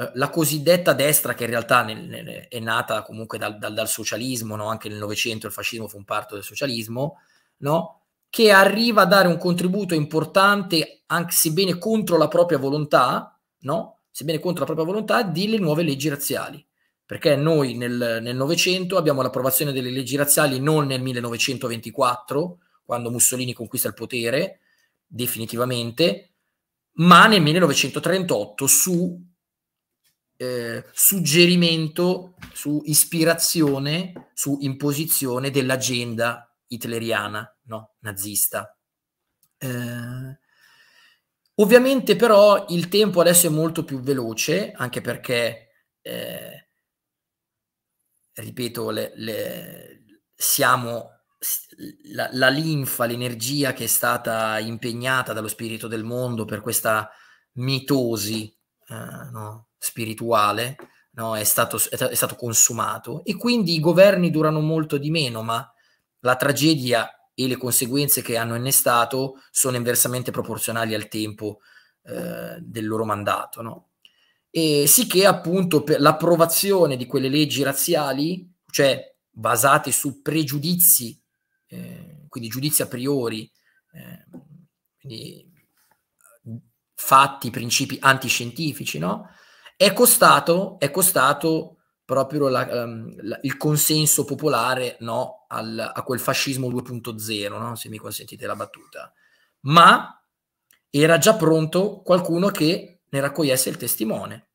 eh, la cosiddetta destra, che in realtà nel, nel, è nata comunque dal, dal, dal socialismo, no? anche nel Novecento il fascismo fu un parto del socialismo, no? che arriva a dare un contributo importante, anche sebbene contro la propria volontà, no? sebbene contro la propria volontà, delle nuove leggi razziali. Perché noi nel Novecento abbiamo l'approvazione delle leggi razziali non nel 1924, quando Mussolini conquista il potere definitivamente, ma nel 1938 su eh, suggerimento, su ispirazione, su imposizione dell'agenda hitleriana, no? nazista. Eh, ovviamente però il tempo adesso è molto più veloce, anche perché, eh, ripeto, le, le, siamo la, la, linfa, l'energia che è stata impegnata dallo spirito del mondo per questa mitosi, eh, no? spirituale, no? è, stato, è stato consumato e quindi i governi durano molto di meno, ma la tragedia e le conseguenze che hanno innestato sono inversamente proporzionali al tempo eh, del loro mandato. No? E sì appunto per l'approvazione di quelle leggi razziali, cioè basate su pregiudizi, eh, quindi giudizi a priori, eh, quindi fatti, principi antiscientifici, no? È costato, è costato proprio la, ehm, la, il consenso popolare no, al, a quel fascismo 2.0, no? se mi consentite la battuta. Ma era già pronto qualcuno che ne raccogliesse il testimone.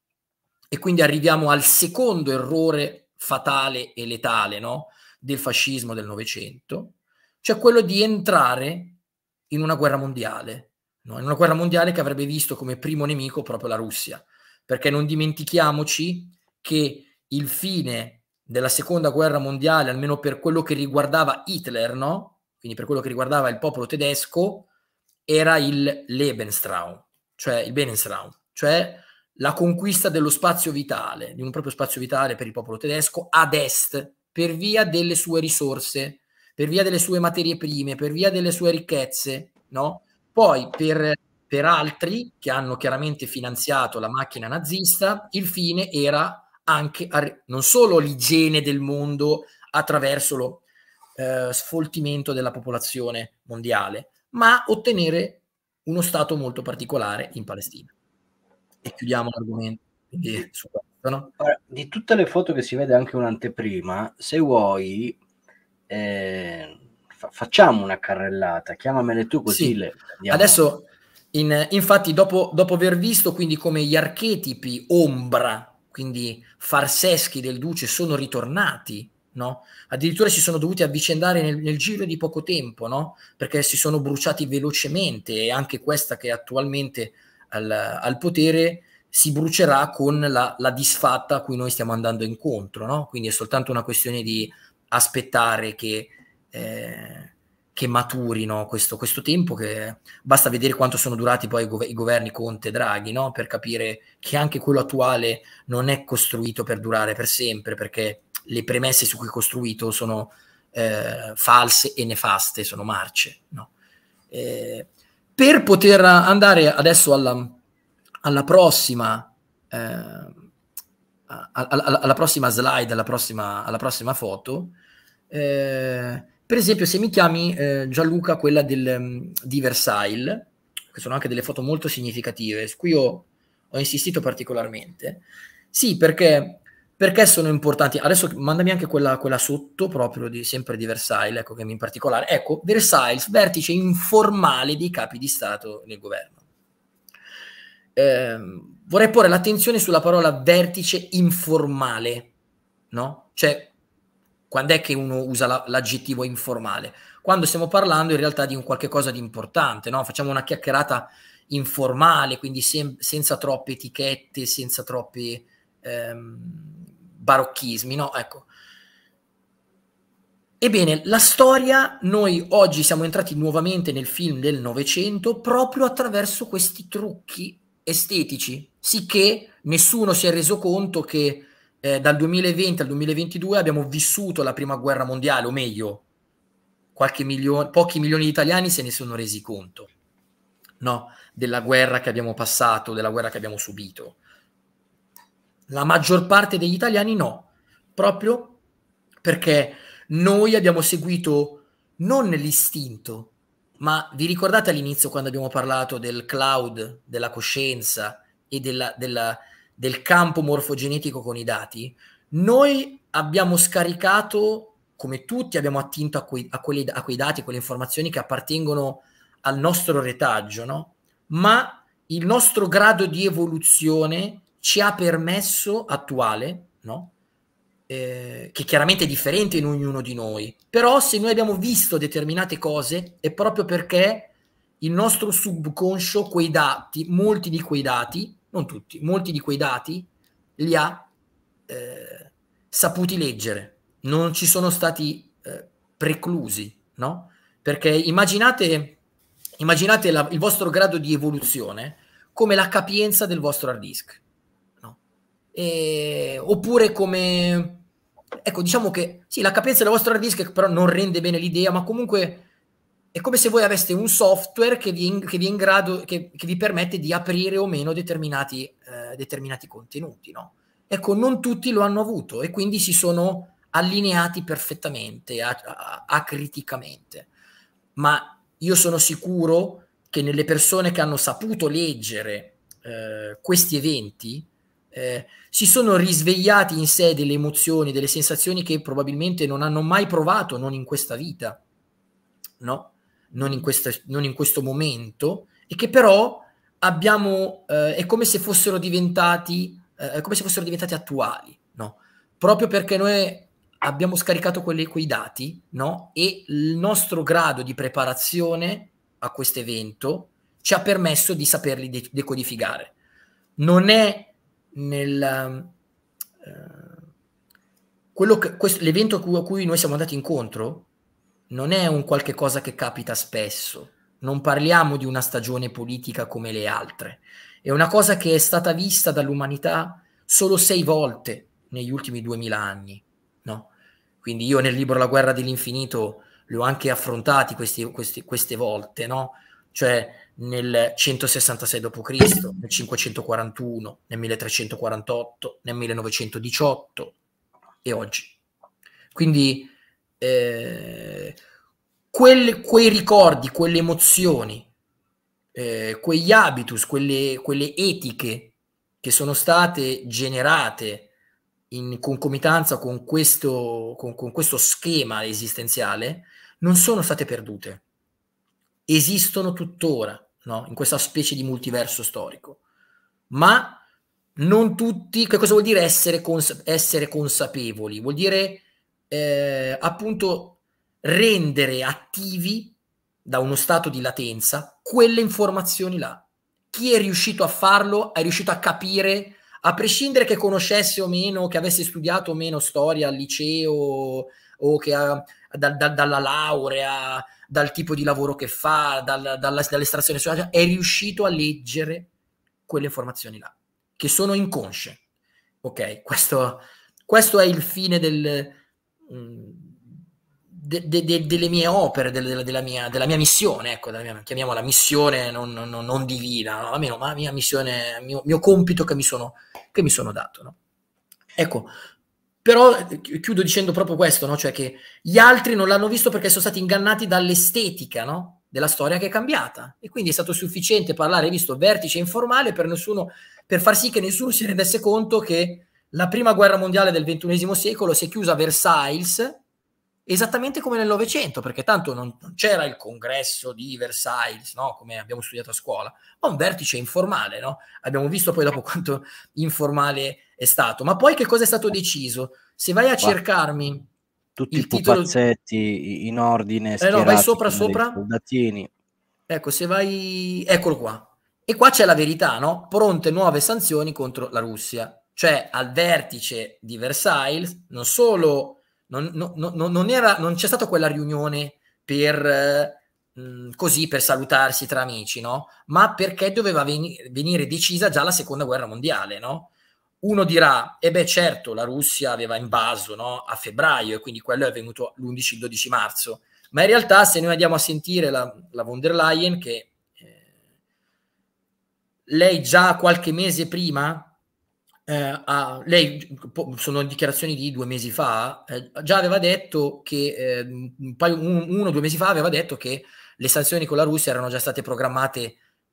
E quindi arriviamo al secondo errore fatale e letale no? del fascismo del Novecento, cioè quello di entrare in una guerra mondiale, no? in una guerra mondiale che avrebbe visto come primo nemico proprio la Russia perché non dimentichiamoci che il fine della seconda guerra mondiale, almeno per quello che riguardava Hitler, no? quindi per quello che riguardava il popolo tedesco, era il Lebensraum, cioè il Benensraum, cioè la conquista dello spazio vitale, di un proprio spazio vitale per il popolo tedesco ad est, per via delle sue risorse, per via delle sue materie prime, per via delle sue ricchezze, no? Poi per per altri che hanno chiaramente finanziato la macchina nazista, il fine era anche non solo l'igiene del mondo attraverso lo eh, sfoltimento della popolazione mondiale, ma ottenere uno stato molto particolare in Palestina. E chiudiamo l'argomento. Quindi, su questo, no? Di tutte le foto che si vede anche un'anteprima, se vuoi... Eh facciamo una carrellata, chiamamele tu così. Sì. Le, Adesso in, infatti, dopo, dopo, aver visto quindi come gli archetipi ombra, quindi farseschi del duce, sono ritornati, no? addirittura si sono dovuti avvicendare nel, nel giro di poco tempo, no? perché si sono bruciati velocemente e anche questa che è attualmente al, al potere si brucerà con la, la, disfatta a cui noi stiamo andando incontro. No? Quindi è soltanto una questione di aspettare che... Eh, che maturino questo, questo, tempo, che basta vedere quanto sono durati poi i, gov- i governi Conte e Draghi, no? per capire che anche quello attuale non è costruito per durare per sempre, perché le premesse su cui è costruito sono eh, false e nefaste, sono marce. No? Eh, per poter andare adesso alla, alla prossima... Eh, alla, prossima slide, alla prossima, alla prossima foto, eh, per esempio, se mi chiami eh, Gianluca, quella del, mm, di Versailles, che sono anche delle foto molto significative, su cui ho, ho insistito particolarmente. Sì, perché, perché, sono importanti. Adesso mandami anche quella, quella sotto, proprio di, sempre di Versailles, ecco che in particolare. Ecco, Versailles, vertice informale dei capi di Stato nel governo. Eh, vorrei porre l'attenzione sulla parola vertice informale, no? Cioè, quando è che uno usa la, l'aggettivo informale? Quando stiamo parlando in realtà di un qualche cosa di importante, no? facciamo una chiacchierata informale, quindi sem- senza troppe etichette, senza troppi ehm, barocchismi. No? Ecco. Ebbene, la storia, noi oggi siamo entrati nuovamente nel film del Novecento proprio attraverso questi trucchi estetici, sicché nessuno si è reso conto che eh, dal 2020 al 2022 abbiamo vissuto la prima guerra mondiale, o meglio, milione, pochi milioni di italiani se ne sono resi conto, no? Della guerra che abbiamo passato, della guerra che abbiamo subito. La maggior parte degli italiani no, proprio perché noi abbiamo seguito non l'istinto, ma vi ricordate all'inizio quando abbiamo parlato del cloud, della coscienza e della, della del campo morfogenetico con i dati, noi abbiamo scaricato, come tutti, abbiamo attinto a, quei, a quelli, a quei dati, a quelle informazioni che appartengono al nostro retaggio, no? ma il nostro grado di evoluzione ci ha permesso attuale, no? eh, che chiaramente è differente in ognuno di noi, però se noi abbiamo visto determinate cose è proprio perché il nostro subconscio, quei dati, molti di quei dati, non tutti, molti di quei dati li ha eh, saputi leggere, non ci sono stati eh, preclusi, no? Perché immaginate, immaginate la, il vostro grado di evoluzione come la capienza del vostro hard disk, no? e, oppure come, ecco, diciamo che sì, la capienza del vostro hard disk però non rende bene l'idea, ma comunque è come se voi aveste un software che vi, in, che vi, grado, che, che vi permette di aprire o meno determinati, eh, determinati contenuti. No? Ecco, non tutti lo hanno avuto e quindi si sono allineati perfettamente, acriticamente. Ma io sono sicuro che nelle persone che hanno saputo leggere eh, questi eventi eh, si sono risvegliati in sé delle emozioni, delle sensazioni che probabilmente non hanno mai provato, non in questa vita. No? non in, questa, non in questo momento, e che però abbiamo, eh, è come se fossero diventati, eh, è come se fossero diventati attuali, no? Proprio perché noi abbiamo scaricato quelli, quei dati, no? E il nostro grado di preparazione a questo evento ci ha permesso di saperli de- decodificare. Non è nel... Eh, che, questo, l'evento a cui, a cui noi siamo andati incontro non è un qualche cosa che capita spesso. Non parliamo di una stagione politica come le altre. È una cosa che è stata vista dall'umanità solo sei volte negli ultimi duemila anni. No? Quindi io nel libro La guerra dell'infinito li ho anche affrontati questi, questi, queste volte, no? cioè nel 166 d.C., nel 541, nel 1348, nel 1918 e oggi. Quindi eh, quel, quei ricordi, quelle emozioni, eh, quegli habitus, quelle, quelle, etiche che sono state generate in concomitanza con questo, con, con questo schema esistenziale, non sono state perdute. Esistono tuttora, no? in questa specie di multiverso storico. Ma non tutti, che cosa vuol dire essere, cons- essere consapevoli? Vuol dire eh, appunto rendere attivi da uno stato di latenza quelle informazioni là. Chi è riuscito a farlo è riuscito a capire, a prescindere che conoscesse o meno, che avesse studiato o meno storia al liceo o che ha, da, da, dalla laurea, dal tipo di lavoro che fa, dal, dalla, dall'estrazione sociale, è riuscito a leggere quelle informazioni là, che sono inconsce. Ok, questo, questo è il fine del, Mm, de, de, delle mie opere, della, della, mia, della mia, missione, ecco, mia, chiamiamola missione non, non, non divina, no? almeno la mia missione, mio, mio compito che mi sono, che mi sono dato. No? Ecco, però eh, chiudo dicendo proprio questo, no? cioè che gli altri non l'hanno visto perché sono stati ingannati dall'estetica no? della storia che è cambiata e quindi è stato sufficiente parlare, visto vertice informale, per, nessuno, per far sì che nessuno si rendesse conto che la prima guerra mondiale del XXI secolo si è chiusa a Versailles esattamente come nel Novecento, perché tanto non, non, c'era il congresso di Versailles, no? come abbiamo studiato a scuola, ma un vertice informale. No? Abbiamo visto poi dopo quanto informale è stato. Ma poi che cosa è stato deciso? Se vai a cercarmi... Tutti i pupazzetti titolo... in ordine, eh no, vai sopra, sopra. Soldatini. Ecco, se vai... Eccolo qua. E qua c'è la verità, no? Pronte nuove sanzioni contro la Russia cioè al vertice di Versailles, non solo non, non, non, non era, c'è stata quella riunione per, eh, così per salutarsi tra amici, no? ma perché doveva veni venire decisa già la seconda guerra mondiale. No? Uno dirà, e eh beh certo, la Russia aveva invaso no? a febbraio e quindi quello è avvenuto l'11-12 marzo, ma in realtà se noi andiamo a sentire la, la von der Leyen che eh, lei già qualche mese prima eh, ah, lei, sono dichiarazioni di due mesi fa, eh, già aveva detto che, eh, un paio, un, uno o due mesi fa aveva detto che le sanzioni con la Russia erano già state programmate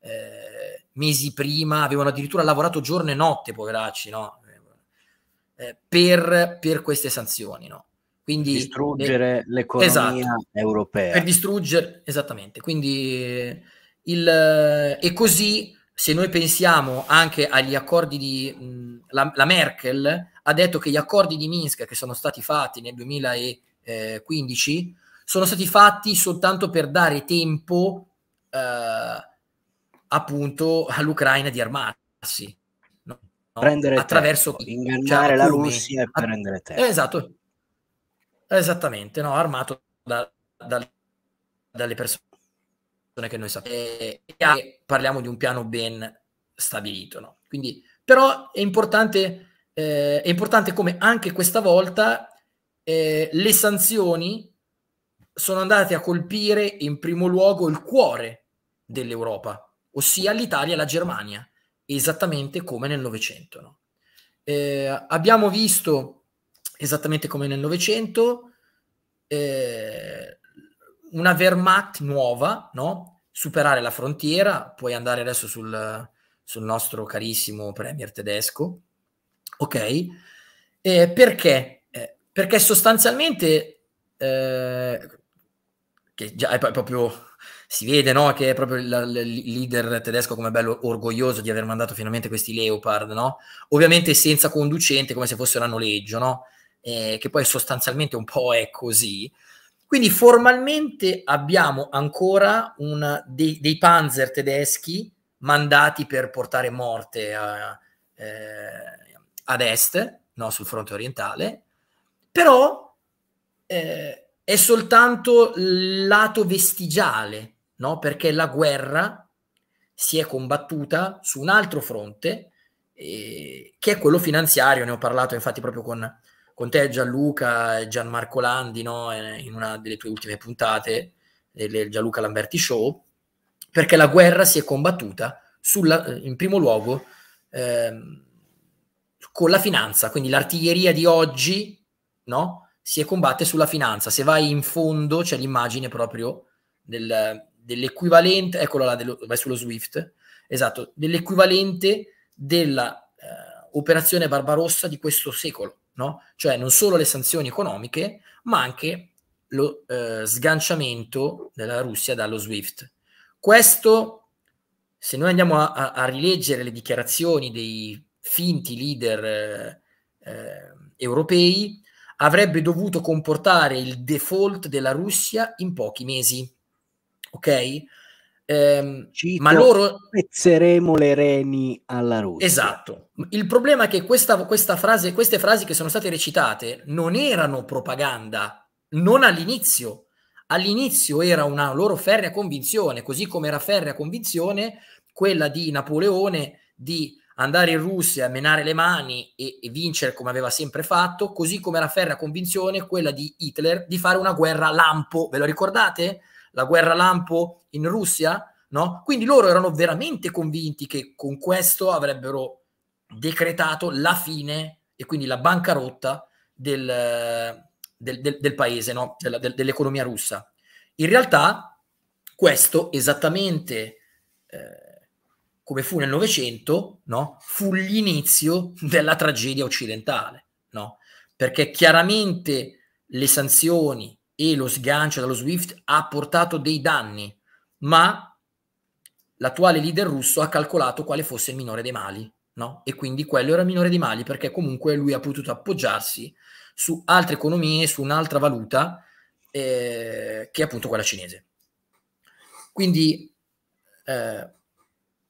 eh, mesi prima, avevano addirittura lavorato giorno e notte, poveracci, no? Eh, per, per, queste sanzioni, no? Quindi, distruggere l'economia esatto, europea. Per distruggere, esattamente. Quindi, il, eh, e così, se noi pensiamo anche agli accordi di... Mh, la, la, Merkel ha detto che gli accordi di Minsk che sono stati fatti nel 2015 sono stati fatti soltanto per dare tempo eh, appunto all'Ucraina di armarsi. No? Prendere attraverso tempo, cioè, ingannare la Russia e prendere tempo. Esatto, esattamente, no? armato da, da, dalle persone che noi sappiamo. E parliamo di un piano ben stabilito. No? Quindi però è importante, eh, è importante come anche questa volta eh, le sanzioni sono andate a colpire in primo luogo il cuore dell'Europa, ossia l'Italia e la Germania, esattamente come nel Novecento. Eh, abbiamo visto, esattamente come nel Novecento, eh, una Wehrmacht nuova, no? superare la frontiera, puoi andare adesso sul, sul nostro carissimo premier tedesco, ok? Eh, perché? Eh, perché sostanzialmente, eh, che già è proprio, si vede no? che è proprio il, leader tedesco come bello orgoglioso di aver mandato finalmente questi Leopard, no? Ovviamente senza conducente, come se fossero a noleggio, no? Eh, che poi sostanzialmente un po' è così, quindi formalmente abbiamo ancora una, dei, dei, panzer tedeschi mandati per portare morte a, eh, ad est, no, sul fronte orientale, però eh, è soltanto il lato vestigiale, no? perché la guerra si è combattuta su un altro fronte, eh, che è quello finanziario, ne ho parlato infatti proprio con, con te Gianluca e Gianmarco Landi no? Eh, in una delle tue ultime puntate del Gianluca Lamberti Show, perché la guerra si è combattuta sulla, eh, in primo luogo eh, con la finanza, quindi l'artiglieria di oggi no? si combatte sulla finanza, se vai in fondo c'è l'immagine proprio del, dell'equivalente, eccola là, dello, vai sullo Swift, esatto, dell'equivalente dell'operazione eh, Barbarossa di questo secolo, no? cioè non solo le sanzioni economiche, ma anche lo eh, sganciamento della Russia dallo Swift questo, se noi andiamo a, a, a rileggere le dichiarazioni dei finti leader eh, eh, europei, avrebbe dovuto comportare il default della Russia in pochi mesi. Ok? Ehm, Cito, ma loro spezzeremo le reni alla Russia. Esatto. Il problema è che questa, questa frase, queste frasi che sono state recitate non erano propaganda, non all'inizio. All'inizio era una loro ferrea convinzione, così come era ferrea convinzione quella di Napoleone di andare in Russia, menare le mani e, e vincere come aveva sempre fatto, così come era ferrea convinzione quella di Hitler di fare una guerra lampo. Ve lo ricordate? La guerra lampo in Russia? No? Quindi loro erano veramente convinti che con questo avrebbero decretato la fine e quindi la bancarotta del, del, del, del paese, no? Della, cioè, del, dell'economia russa. In realtà questo esattamente eh, come fu nel Novecento, no? fu l'inizio della tragedia occidentale, no? perché chiaramente le sanzioni e lo sgancio dallo SWIFT ha portato dei danni, ma l'attuale leader russo ha calcolato quale fosse il minore dei mali, no? E quindi quello era il minore dei mali perché comunque lui ha potuto appoggiarsi su altre economie, su un'altra valuta, eh, che è appunto quella cinese. Quindi eh,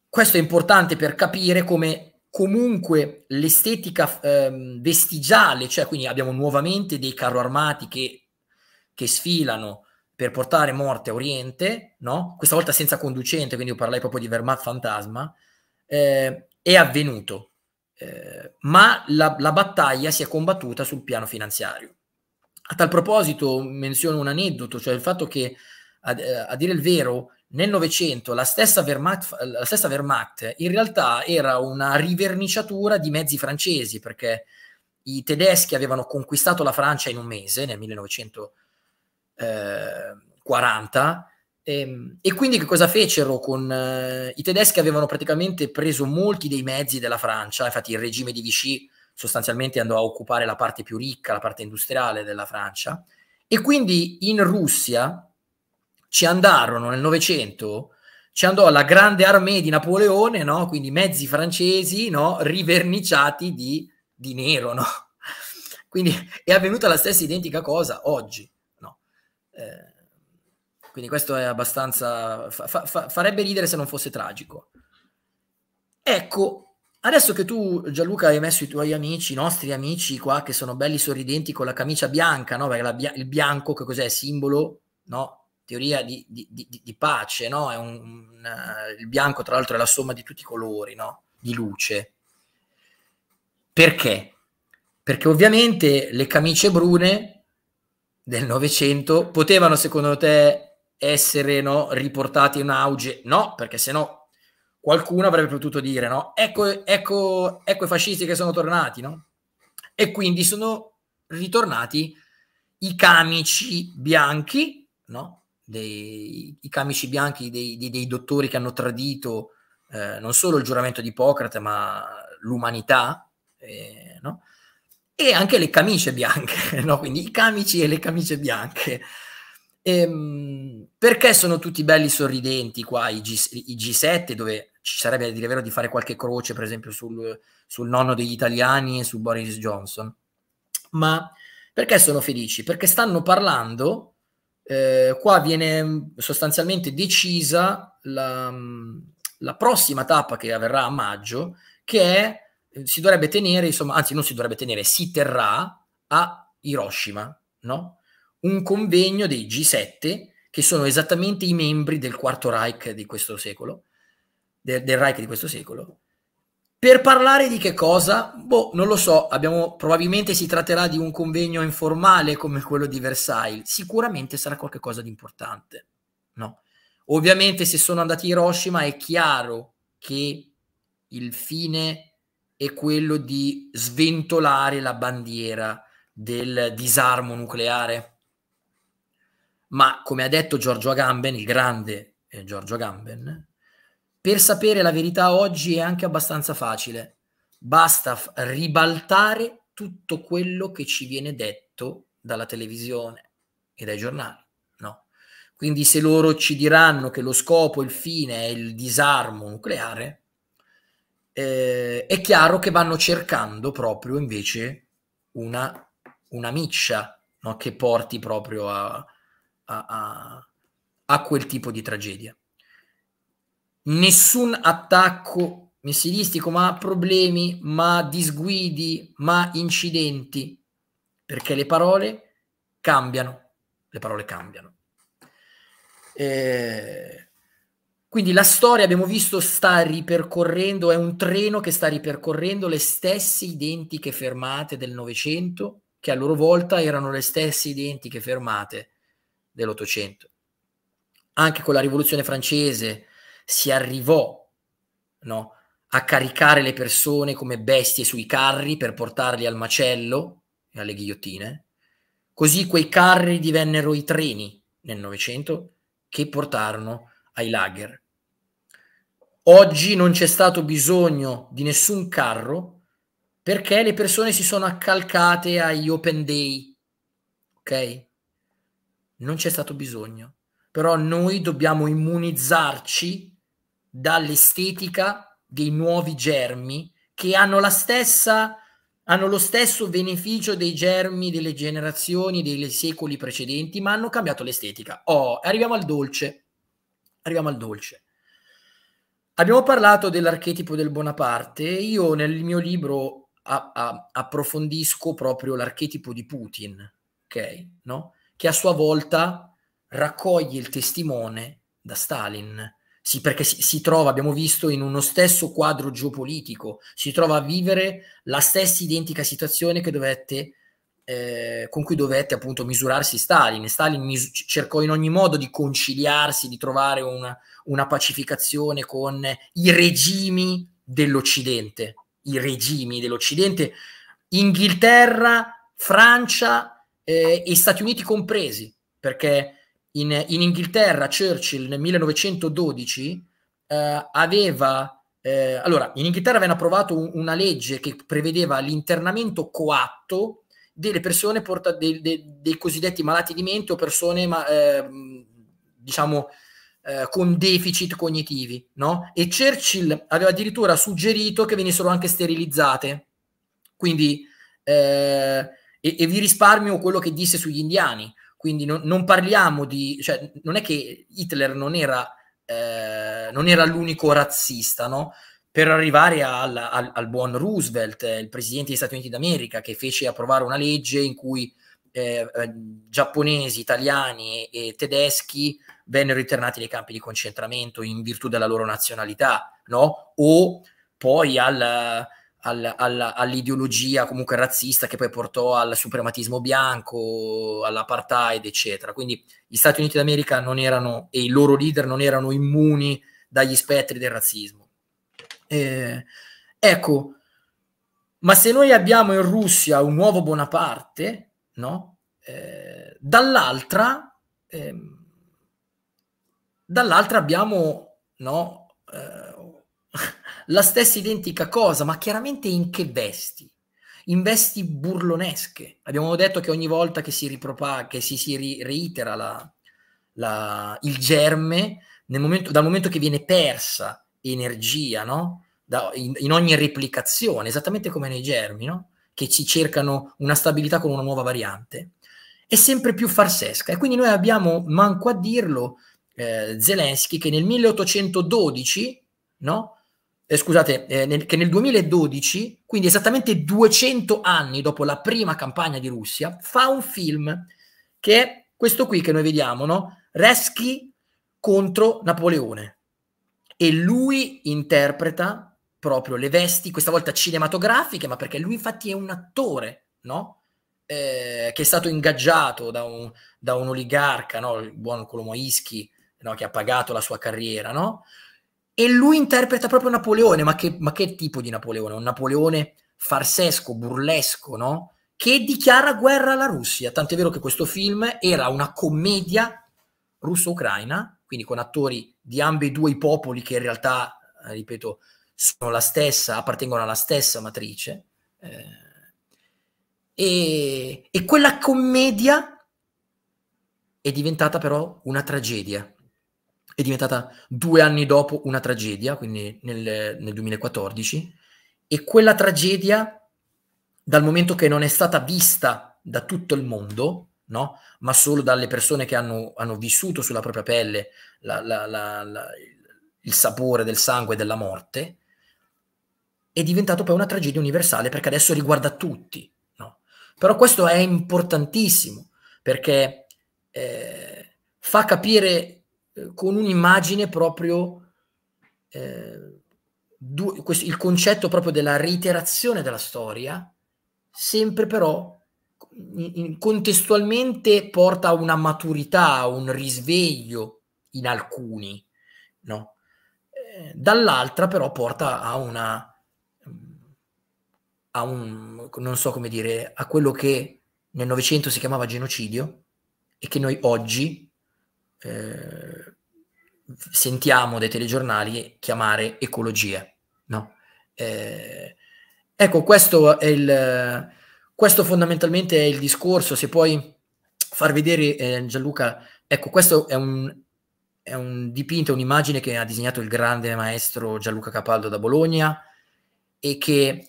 questo è importante per capire come comunque l'estetica eh, vestigiale, cioè quindi abbiamo nuovamente dei carro armati che, che sfilano per portare morte a Oriente, no? questa volta senza conducente, quindi io parlai proprio di Wehrmacht fantasma, eh, è avvenuto eh, ma la, la battaglia si è combattuta sul piano finanziario. A tal proposito menziono un aneddoto, cioè il fatto che, a, eh, a dire il vero, nel Novecento la, stessa Wehrmacht in realtà era una riverniciatura di mezzi francesi, perché i tedeschi avevano conquistato la Francia in un mese, nel 1940, e, ehm, e, quindi che cosa fecero con eh, i tedeschi? Avevano praticamente preso molti dei mezzi della Francia, infatti il regime di Vichy sostanzialmente andò a occupare la parte più ricca, la parte industriale della Francia, e quindi in Russia ci andarono nel Novecento, ci andò la grande armée di Napoleone, no? quindi mezzi francesi no? riverniciati di, di nero. No? quindi è avvenuta la stessa identica cosa oggi. Eh, quindi questo è abbastanza... Fa, fa, farebbe ridere se non fosse tragico. Ecco, adesso che tu Gianluca hai messo i tuoi amici, i nostri amici qua, che sono belli sorridenti con la camicia bianca, no? Perché bia- il bianco che cos'è? Simbolo, no? Teoria di, di, di, di pace, no? Un, un, uh, il bianco tra l'altro è la somma di tutti i colori, no? Di luce. Perché? Perché ovviamente le camicie brune del Novecento potevano, secondo te, essere no, riportati in auge. No, perché se no qualcuno avrebbe potuto dire, no? Ecco, ecco, ecco i fascisti che sono tornati, no? E quindi sono ritornati i camici bianchi, no? Dei, I camici bianchi dei, dei, dei dottori che hanno tradito eh, non solo il giuramento di Ippocrate, ma l'umanità, eh, no? E anche le camicie bianche, no? Quindi i camici e le camicie bianche Ehm, perché sono tutti belli sorridenti qua i, G, 7 dove ci sarebbe a dire vero di fare qualche croce per esempio sul, sul nonno degli italiani e su Boris Johnson ma perché sono felici? Perché stanno parlando, eh, qua viene mm, sostanzialmente decisa la, mm, la, prossima tappa che avverrà a maggio, che è, eh, si dovrebbe tenere, insomma, anzi non si dovrebbe tenere, si terrà a Hiroshima, no? un convegno dei G7, che sono esattamente i membri del quarto Reich di questo secolo, del, del Reich di questo secolo, per parlare di che cosa? Boh, non lo so, abbiamo, probabilmente si tratterà di un convegno informale come quello di Versailles, sicuramente sarà qualcosa di importante, no? Ovviamente se sono andati a Hiroshima è chiaro che il fine è quello di sventolare la bandiera del disarmo nucleare, ma come ha detto Giorgio Agamben, il grande eh, Giorgio Agamben, per sapere la verità oggi è anche abbastanza facile. Basta f- ribaltare tutto quello che ci viene detto dalla televisione e dai giornali. No. Quindi se loro ci diranno che lo scopo, il fine è il disarmo nucleare, eh, è chiaro che vanno cercando proprio invece una, una miccia no? che porti proprio a, a, a, a quel tipo di tragedia. Nessun attacco missilistico, ma problemi, ma disguidi, ma incidenti, perché le parole cambiano, le parole cambiano. Eh, quindi la storia, abbiamo visto, sta ripercorrendo, è un treno che sta ripercorrendo le stesse identiche fermate del Novecento, che a loro volta erano le stesse identiche fermate dell'Ottocento. Anche con la Rivoluzione francese si arrivò no, a caricare le persone come bestie sui carri per portarli al macello e alle ghigliottine. Così quei carri divennero i treni nel Novecento che portarono ai lager. Oggi non c'è stato bisogno di nessun carro perché le persone si sono accalcate agli open day, ok? non c'è stato bisogno. Però noi dobbiamo immunizzarci dall'estetica dei nuovi germi che hanno la stessa hanno lo stesso beneficio dei germi delle generazioni, dei secoli precedenti, ma hanno cambiato l'estetica. Oh, arriviamo al dolce. Arriviamo al dolce. Abbiamo parlato dell'archetipo del Bonaparte. Io nel mio libro a- a- approfondisco proprio l'archetipo di Putin, ok? No? che a sua volta raccoglie il testimone da Stalin. Sì, perché si, si, trova, abbiamo visto, in uno stesso quadro geopolitico, si trova a vivere la stessa identica situazione che dovette, eh, con cui dovette appunto misurarsi Stalin. Stalin mis- cercò in ogni modo di conciliarsi, di trovare una, una pacificazione con i regimi dell'Occidente, i regimi dell'Occidente, Inghilterra, Francia, eh, e Stati Uniti compresi, perché in, in Inghilterra Churchill nel 1912 eh, aveva... Eh, allora, in Inghilterra avevano approvato un, una legge che prevedeva l'internamento coatto delle persone porta, dei, dei, dei, cosiddetti malati di mente o persone, ma, ehm, diciamo, eh, diciamo, con deficit cognitivi, no? E Churchill aveva addirittura suggerito che venissero anche sterilizzate. Quindi, eh, e, e vi risparmio quello che disse sugli indiani. Quindi non, non parliamo di... Cioè, non è che Hitler non era, eh, non era l'unico razzista, no? per arrivare al, al, al, buon Roosevelt, il presidente degli Stati Uniti d'America, che fece approvare una legge in cui eh, eh giapponesi, italiani e, e, tedeschi vennero internati nei campi di concentramento in virtù della loro nazionalità, no? O poi al, al, alla, all'ideologia comunque razzista che poi portò al suprematismo bianco, all'apartheid, eccetera. Quindi gli Stati Uniti d'America non erano, e i loro leader non erano immuni dagli spettri del razzismo. Eh, ecco, ma se noi abbiamo in Russia un nuovo Bonaparte, no? Eh, dall'altra, eh, dall'altra abbiamo no, eh, la stessa identica cosa, ma chiaramente in che vesti? In vesti burlonesche. Abbiamo detto che ogni volta che si, ripropaga, che si, si ri, reitera la, la, il germe, momento, dal momento che viene persa energia, no? da, in, in, ogni replicazione, esattamente come nei germi, no? che ci cercano una stabilità con una nuova variante, è sempre più farsesca. E quindi noi abbiamo, manco a dirlo, eh, Zelensky che nel 1812, no? eh, scusate, eh, nel, che nel 2012, quindi esattamente 200 anni dopo la prima campagna di Russia, fa un film che è questo qui che noi vediamo, no? Reschi contro Napoleone. E lui interpreta proprio le vesti, questa volta cinematografiche, ma perché lui infatti è un attore, no? Eh, che è stato ingaggiato da un, da un oligarca, no? il buon Kolomoisky, no? che ha pagato la sua carriera, no? e lui interpreta proprio Napoleone, ma che, ma che tipo di Napoleone? Un Napoleone farsesco, burlesco, no? Che dichiara guerra alla Russia. Tant'è vero che questo film era una commedia russo-ucraina, quindi con attori di ambedue i popoli che in realtà, eh, ripeto, sono la stessa, appartengono alla stessa matrice. Eh. e, e quella commedia è diventata però una tragedia è diventata due anni dopo una tragedia, quindi nel, nel 2014, e quella tragedia, dal momento che non è stata vista da tutto il mondo, no? ma solo dalle persone che hanno, hanno vissuto sulla propria pelle la, la, la, il sapore del sangue e della morte, è diventato poi una tragedia universale perché adesso riguarda tutti. No? Però questo è importantissimo perché eh, fa capire eh, con un'immagine proprio, eh, du- questo, il concetto proprio della reiterazione della storia, sempre però in, in, contestualmente porta a una maturità, a un risveglio in alcuni, no? Eh, dall'altra però porta a una... A un, non so come dire, a quello che nel Novecento si chiamava genocidio e che noi oggi eh, sentiamo dai telegiornali chiamare ecologie. No? Eh, ecco, questo è il, questo fondamentalmente è il discorso. Se puoi far vedere, eh, Gianluca, ecco, questo è un, è un dipinto, un'immagine che ha disegnato il grande maestro Gianluca Capaldo da Bologna e che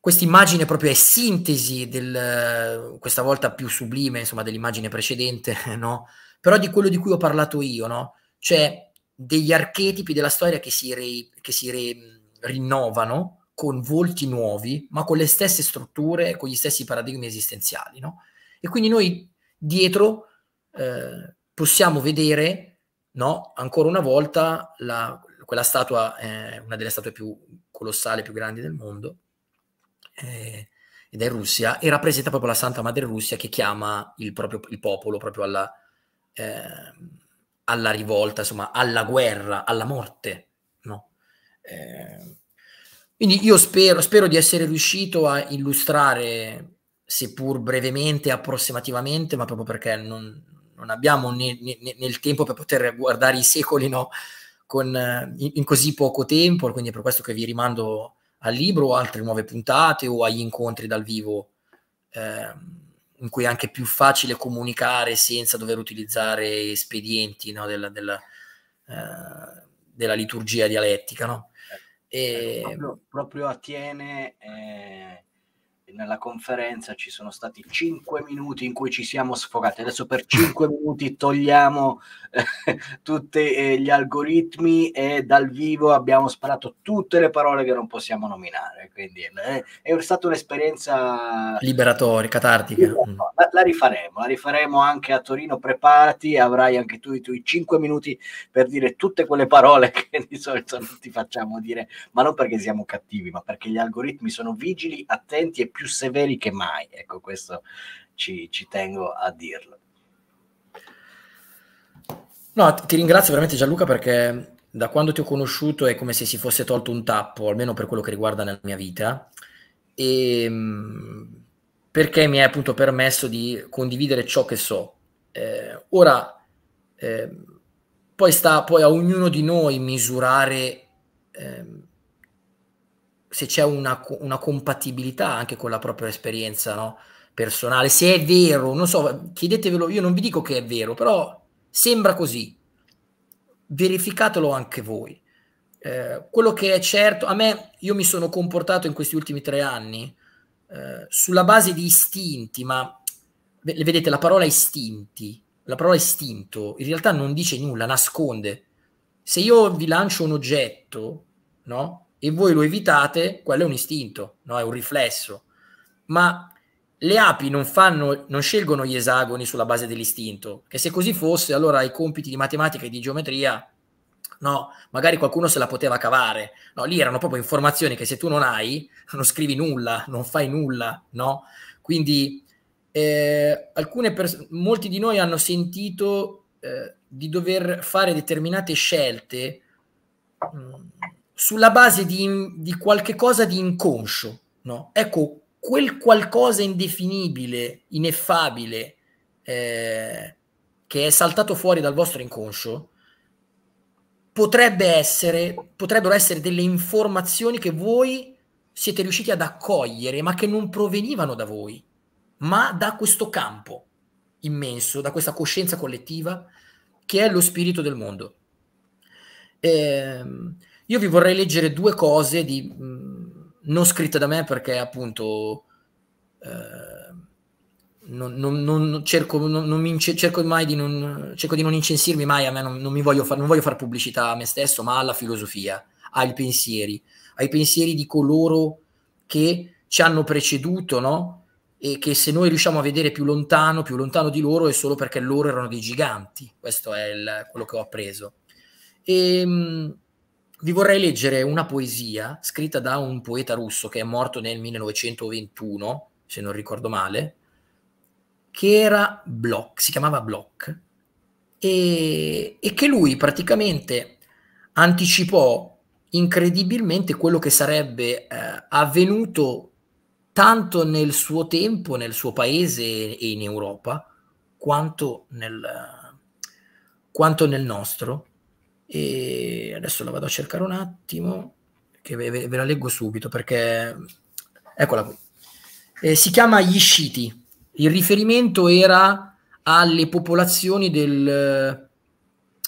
questa immagine proprio è sintesi del, questa volta più sublime, insomma, dell'immagine precedente, no? però di quello di cui ho parlato io, no? Cioè degli archetipi della storia che si, re, che si re, rinnovano con volti nuovi, ma con le stesse strutture, con gli stessi paradigmi esistenziali, no? E quindi noi dietro eh, possiamo vedere, no? Ancora una volta, la, quella statua, eh, una delle statue più colossali, più grandi del mondo, eh, ed è Russia, e rappresenta proprio la Santa Madre Russia che chiama il proprio il popolo proprio alla eh, alla rivolta, insomma, alla guerra, alla morte, no? Eh, quindi io spero, spero di essere riuscito a illustrare, seppur brevemente, approssimativamente, ma proprio perché non, non abbiamo né, né, nel tempo per poter guardare i secoli no? Con, in, eh, in, così poco tempo, quindi è per questo che vi rimando al libro, altre nuove puntate o agli incontri dal vivo eh, in cui è anche più facile comunicare senza dover utilizzare espedienti no, della, della, eh, della, liturgia dialettica. No? Eh, ecco, e... Proprio, proprio, attiene eh, nella conferenza ci sono stati cinque minuti in cui ci siamo sfogati. Adesso per cinque minuti togliamo eh, tutti eh, gli algoritmi e dal vivo abbiamo sparato tutte le parole che non possiamo nominare. Quindi eh, è stata un'esperienza liberatoria, catartica. La, la, rifaremo, la rifaremo anche a Torino. Preparati, avrai anche tu i tuoi cinque minuti per dire tutte quelle parole che di solito non ti facciamo dire, ma non perché siamo cattivi, ma perché gli algoritmi sono vigili, attenti e più più severi che mai. Ecco, questo ci, ci tengo a dirlo. No, ti ringrazio veramente Gianluca perché da quando ti ho conosciuto è come se si fosse tolto un tappo, almeno per quello che riguarda la mia vita, e, ehm, perché mi hai appunto permesso di condividere ciò che so. Eh, ora, eh, poi sta poi a ognuno di noi misurare eh, se c'è una, una, compatibilità anche con la propria esperienza no? personale, se è vero, non so, chiedetevelo, io non vi dico che è vero, però sembra così, verificatelo anche voi. Eh, quello che è certo, a me io mi sono comportato in questi ultimi tre anni eh, sulla base di istinti, ma vedete la parola istinti, la parola istinto in realtà non dice nulla, nasconde. Se io vi lancio un oggetto, no? e voi lo evitate, quello è un istinto, no? è un riflesso. Ma le api non, fanno, non scelgono gli esagoni sulla base dell'istinto, che se così fosse, allora i compiti di matematica e di geometria, no, magari qualcuno se la poteva cavare. No, lì erano proprio informazioni che se tu non hai, non scrivi nulla, non fai nulla, no? Quindi eh, pers- molti di noi hanno sentito eh, di dover fare determinate scelte mh, mm, sulla base di, di qualche cosa di inconscio. No? Ecco, quel qualcosa indefinibile, ineffabile, eh, che è saltato fuori dal vostro inconscio, potrebbe essere, potrebbero essere delle informazioni che voi siete riusciti ad accogliere, ma che non provenivano da voi, ma da questo campo immenso, da questa coscienza collettiva che è lo spirito del mondo. Ehm, io vi vorrei leggere due cose di, mh, mm, non scritte da me perché appunto eh, non, cerco, mai di non, incensirmi mai, a me non, voglio far, non voglio far pubblicità a me stesso, ma alla filosofia, ai pensieri, ai pensieri di coloro che ci hanno preceduto, no? e che se noi riusciamo a vedere più lontano, più lontano di loro, è solo perché loro erano dei giganti. Questo è il, quello che ho appreso. E, ehm, vi vorrei leggere una poesia scritta da un poeta russo che è morto nel 1921, se non ricordo male, che era Bloch, si chiamava Bloch, e, e che lui praticamente anticipò incredibilmente quello che sarebbe eh, avvenuto tanto nel suo tempo, nel suo paese e in Europa, quanto nel, eh, quanto nel nostro e adesso la vado a cercare un attimo, che ve, ve la leggo subito perché... Eccola qui. Eh, si chiama Gli Sciti. Il riferimento era alle popolazioni del,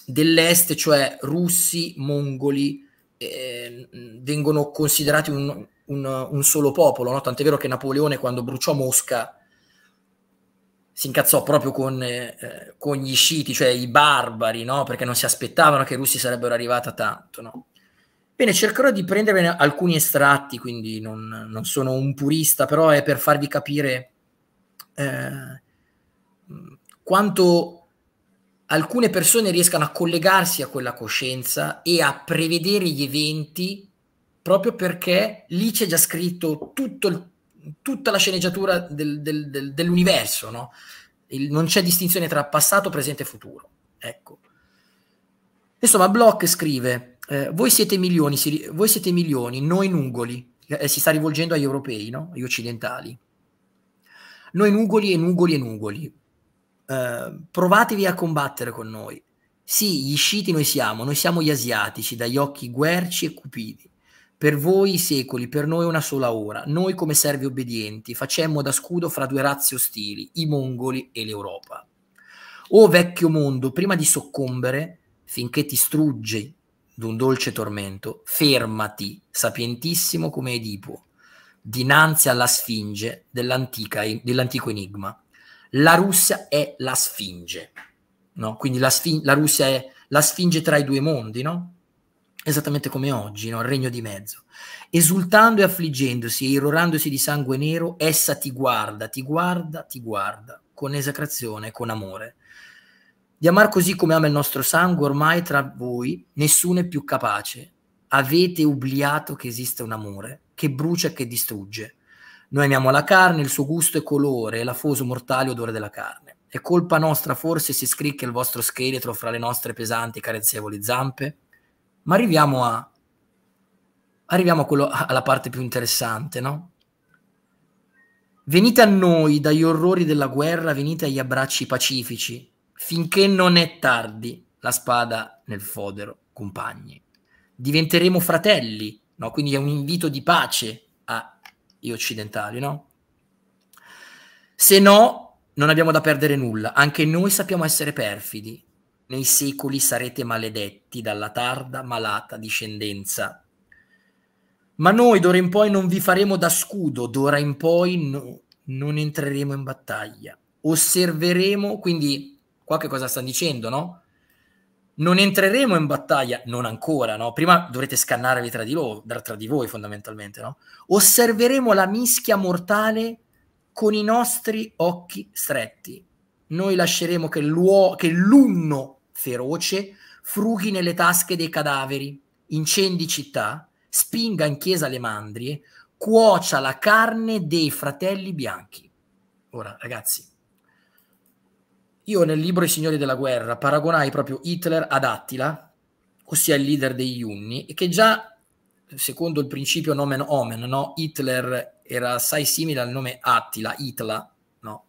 dell'est, cioè russi, mongoli, eh, vengono considerati un, un, un solo popolo, no? tant'è vero che Napoleone quando bruciò Mosca si incazzò proprio con, eh, eh, con, gli sciiti, cioè i barbari, no? perché non si aspettavano che i russi sarebbero arrivati tanto. No? Bene, cercherò di prendervene alcuni estratti, quindi non, non, sono un purista, però è per farvi capire eh, quanto alcune persone riescano a collegarsi a quella coscienza e a prevedere gli eventi proprio perché lì c'è già scritto tutto il tutta la sceneggiatura del, del, del, dell'universo, no? Il, non c'è distinzione tra passato, presente e futuro. Ecco. Insomma, Bloch scrive, eh, voi, siete milioni, si, voi siete milioni, noi nugoli, eh, si sta rivolgendo agli europei, no? agli occidentali. Noi nugoli e nugoli e nugoli, eh, provatevi a combattere con noi. Sì, gli sciiti noi siamo, noi siamo gli asiatici, dagli occhi guerci e cupidi. Per voi i secoli, per noi una sola ora. Noi come servi obbedienti facemmo da scudo fra due razze ostili, i mongoli e l'Europa. O vecchio mondo, prima di soccombere, finché ti strugge d'un dolce tormento, fermati, sapientissimo come Edipo, dinanzi alla sfinge dell'antico enigma. La Russia è la sfinge, no? Quindi la, la Russia è la sfinge tra i due mondi, no? esattamente come oggi, no? il regno di mezzo. Esultando e affliggendosi e irrorandosi di sangue nero, essa ti guarda, ti guarda, ti guarda, con esacrazione, con amore. Di amar così come ama il nostro sangue, ormai tra voi nessuno è più capace. Avete ubliato che esiste un amore, che brucia e che distrugge. Noi amiamo la carne, il suo gusto e colore, e l'afoso mortale odore della carne. È colpa nostra forse se scricca il vostro scheletro fra le nostre pesanti carezzevoli zampe? Ma arriviamo, a, arriviamo a quello, alla parte più interessante, no? Venite a noi dagli orrori della guerra, venite agli abbracci pacifici, finché non è tardi, la spada nel fodero, compagni. Diventeremo fratelli, no? Quindi è un invito di pace agli occidentali, no? Se no, non abbiamo da perdere nulla, anche noi sappiamo essere perfidi, nei secoli sarete maledetti dalla tarda malata discendenza. Ma noi d'ora in poi non vi faremo da scudo, d'ora in poi no, non entreremo in battaglia. Osserveremo, quindi qua che cosa stanno dicendo, no? Non entreremo in battaglia, non ancora, no? Prima dovrete scannarvi tra di, lo, tra di voi fondamentalmente, no? Osserveremo la mischia mortale con i nostri occhi stretti noi lasceremo che, che l'unno feroce frughi nelle tasche dei cadaveri, incendi città, spinga in chiesa le mandrie, cuocia la carne dei fratelli bianchi. Ora, ragazzi, io nel libro I signori della guerra paragonai proprio Hitler ad Attila, ossia il leader degli Unni, che già secondo il principio nomen omen, no? Hitler era assai simile al nome Attila, Itla, no?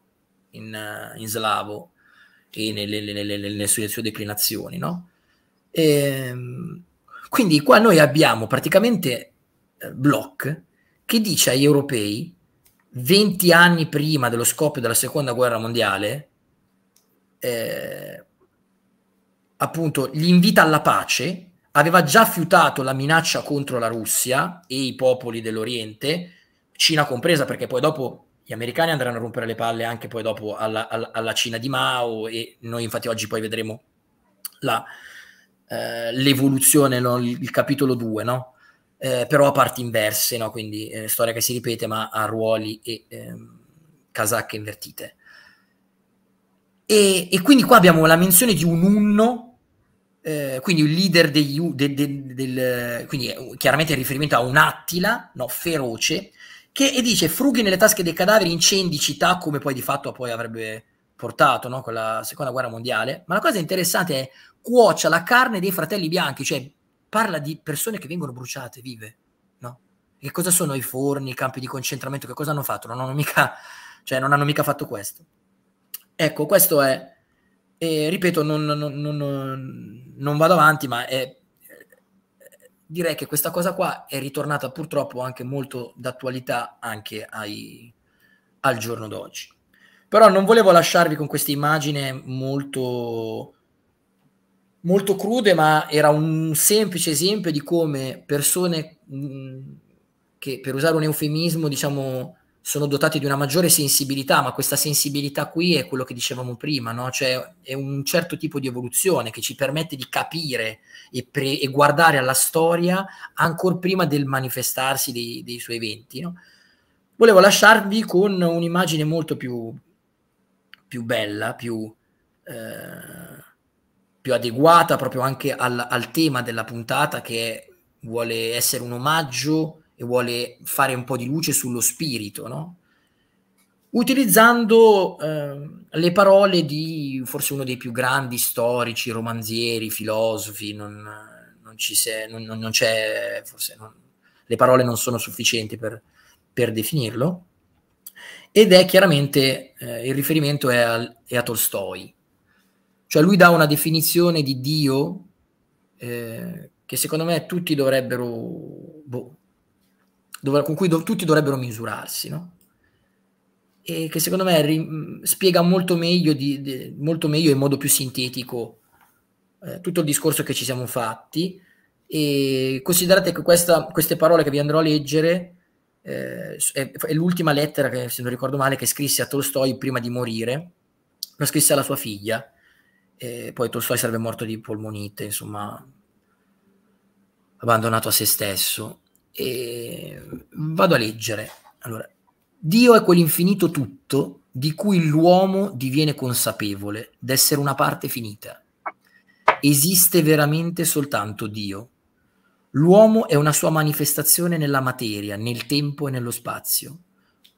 in, eh, in slavo e nelle, nelle, nelle sue, sue, declinazioni, no? E, ehm, quindi qua noi abbiamo praticamente eh, Bloch che dice agli europei 20 anni prima dello scoppio della seconda guerra mondiale, eh, appunto, gli invita alla pace, aveva già fiutato la minaccia contro la Russia e i popoli dell'Oriente, Cina compresa, perché poi dopo gli americani andranno a rompere le palle anche poi dopo alla, alla, alla Cina di Mao e noi infatti oggi poi vedremo la, eh, l'evoluzione, no? il, il, capitolo 2, no? eh, però a parti inverse, no? quindi eh, storia che si ripete ma a ruoli e ehm, casacche invertite. E, e, quindi qua abbiamo la menzione di un unno, eh, quindi il leader degli, de, de, del, quindi chiaramente il riferimento a un Attila, feroce, che e dice frughi nelle tasche dei cadaveri, incendi città, come poi di fatto poi avrebbe portato no? con la seconda guerra mondiale. Ma la cosa interessante è cuocia la carne dei fratelli bianchi, cioè parla di persone che vengono bruciate vive. No? Che cosa sono i forni, i campi di concentramento? Che cosa hanno fatto? Non hanno mica, cioè, non hanno mica fatto questo. Ecco, questo è. Eh, ripeto, non, non, non, non, vado avanti, ma è direi che questa cosa qua è ritornata purtroppo anche molto d'attualità anche ai, al giorno d'oggi. Però non volevo lasciarvi con questa immagine molto, molto crude, ma era un semplice esempio di come persone mh, mm, che, per usare un eufemismo, diciamo, sono dotati di una maggiore sensibilità, ma questa sensibilità qui è quello che dicevamo prima, no? cioè è un certo tipo di evoluzione che ci permette di capire e, pre- e guardare alla storia ancora prima del manifestarsi dei, dei suoi eventi. No? Volevo lasciarvi con un'immagine molto più, più bella, più, eh, più, adeguata proprio anche al, al tema della puntata che vuole essere un omaggio e vuole fare un po' di luce sullo spirito, no? utilizzando eh, le parole di forse uno dei più grandi storici, romanzieri, filosofi, non, non, ci se, non, non c'è, forse le parole non sono sufficienti per, per definirlo, ed è chiaramente, eh, il riferimento è, al, è, a Tolstoi, cioè lui dà una definizione di Dio eh, che secondo me tutti dovrebbero boh, dove, con cui do, tutti dovrebbero misurarsi, no? E che secondo me ri, spiega molto meglio, di, di, molto meglio, in modo più sintetico eh, tutto il discorso che ci siamo fatti. E considerate che questa, queste parole che vi andrò a leggere eh, è, è, l'ultima lettera che, se non ricordo male, che scrisse a Tolstoi prima di morire, lo scrisse alla sua figlia. Eh, poi Tolstoi sarebbe morto di polmonite, insomma, abbandonato a se stesso e ehm, vado a leggere. Allora, Dio è quell'infinito tutto di cui l'uomo diviene consapevole d'essere una parte finita. Esiste veramente soltanto Dio. L'uomo è una sua manifestazione nella materia, nel tempo e nello spazio.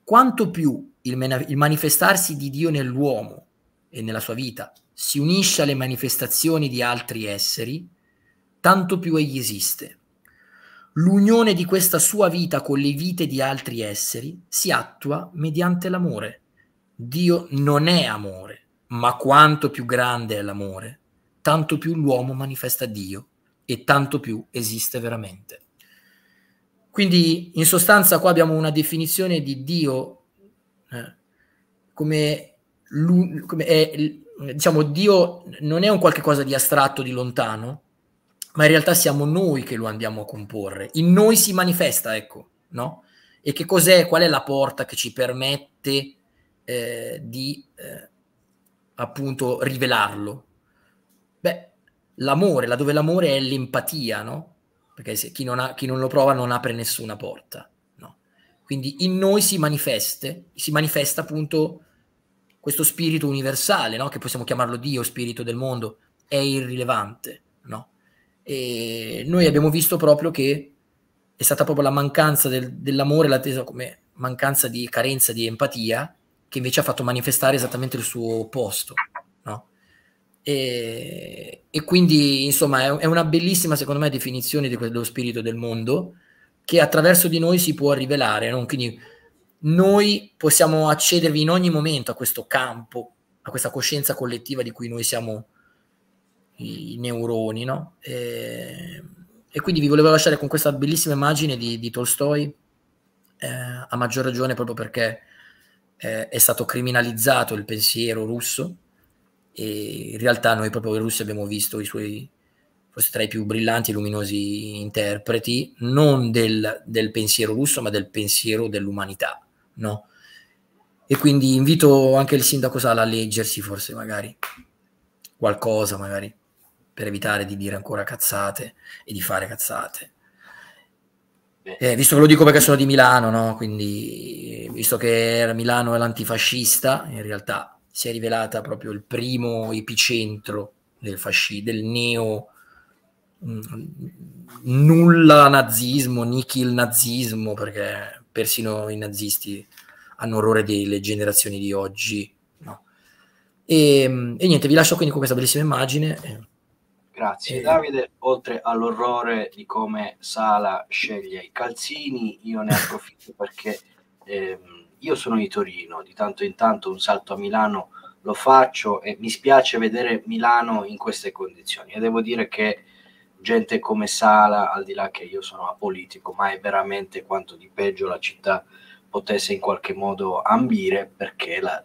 Quanto più il, il manifestarsi di Dio nell'uomo e nella sua vita si unisce alle manifestazioni di altri esseri, tanto più egli esiste L'unione di questa sua vita con le vite di altri esseri si attua mediante l'amore. Dio non è amore, ma quanto più grande è l'amore, tanto più l'uomo manifesta Dio e tanto più esiste veramente. Quindi in sostanza qua abbiamo una definizione di Dio eh, come, come è, diciamo Dio non è un qualche cosa di astratto, di lontano, ma in realtà siamo noi che lo andiamo a comporre. In noi si manifesta, ecco, no? E che cos'è, qual è la porta che ci permette eh, di eh, appunto rivelarlo? Beh, l'amore, laddove l'amore è l'empatia, no? Perché se, chi, non ha, chi non lo prova non apre nessuna porta, no? Quindi in noi si manifesta, si manifesta appunto questo spirito universale, no? Che possiamo chiamarlo Dio, spirito del mondo, è irrilevante e noi abbiamo visto proprio che è stata proprio la mancanza del, dell'amore, l'attesa come mancanza di carenza di empatia, che invece ha fatto manifestare esattamente il suo opposto. No? E, e, quindi, insomma, è, è, una bellissima, secondo me, definizione di quello spirito del mondo che attraverso di noi si può rivelare. No? Quindi noi possiamo accedervi in ogni momento a questo campo, a questa coscienza collettiva di cui noi siamo i, neuroni, no? E, e, quindi vi volevo lasciare con questa bellissima immagine di, di Tolstoi, eh, a maggior ragione proprio perché eh, è stato criminalizzato il pensiero russo e in realtà noi proprio i russi abbiamo visto i suoi forse tra i più brillanti e luminosi interpreti, non del, del, pensiero russo, ma del pensiero dell'umanità, no? E quindi invito anche il sindaco Sala a leggersi forse magari qualcosa, magari per evitare di dire ancora cazzate e di fare cazzate. Eh, visto che lo dico perché sono di Milano, no? quindi visto che Milano è l'antifascista, in realtà si è rivelata proprio il primo epicentro del, fasci- del neo mh, mm, nulla nazismo, nichil nazismo, perché persino i nazisti hanno orrore delle generazioni di oggi. No? E, mm, e, niente, vi lascio quindi con questa bellissima immagine. Eh, Grazie eh. Davide, oltre all'orrore di come Sala sceglie i calzini, io ne approfitto perché ehm, io sono di Torino, di tanto in tanto un salto a Milano lo faccio e mi spiace vedere Milano in queste condizioni e devo dire che gente come Sala, al di là che io sono apolitico, ma è veramente quanto di peggio la città potesse in qualche modo ambire perché la,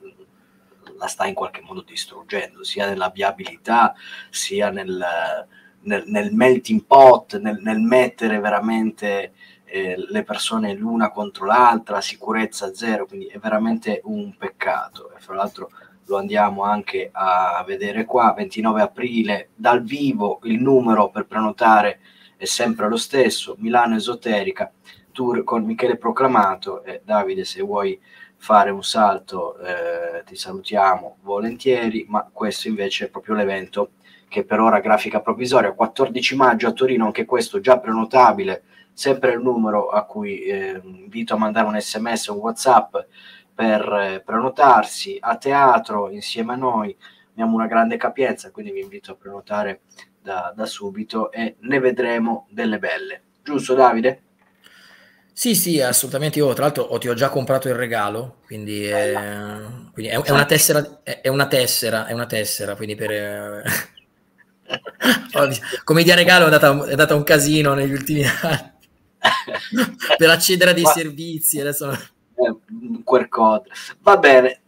la sta in qualche modo distruggendo, sia nella viabilità, sia nel, nel, nel melting pot, nel, nel mettere veramente eh, le persone l'una contro l'altra, sicurezza zero, quindi è veramente un peccato. E fra l'altro lo andiamo anche a vedere qua, 29 aprile, dal vivo il numero per prenotare è sempre lo stesso, Milano Esoterica, tour con Michele Proclamato e Davide se vuoi fare un salto eh, ti salutiamo volentieri, ma questo invece è proprio l'evento che per ora grafica provvisoria, 14 maggio a Torino, anche questo già prenotabile, sempre il numero a cui eh, invito a mandare un sms, un whatsapp per eh, prenotarsi a teatro insieme a noi, abbiamo una grande capienza, quindi vi invito a prenotare da, da subito e ne vedremo delle belle. Giusto Davide? Sì, sì, assolutamente. Io, tra l'altro, ti ho già comprato il regalo, quindi, è, eh, quindi è, è, una, tessera, è una tessera, è, una tessera, quindi per... Eh, come idea regalo è andata, un casino negli ultimi anni per accedere a dei Ma... servizi. Adesso... Eh, QR code. Va bene,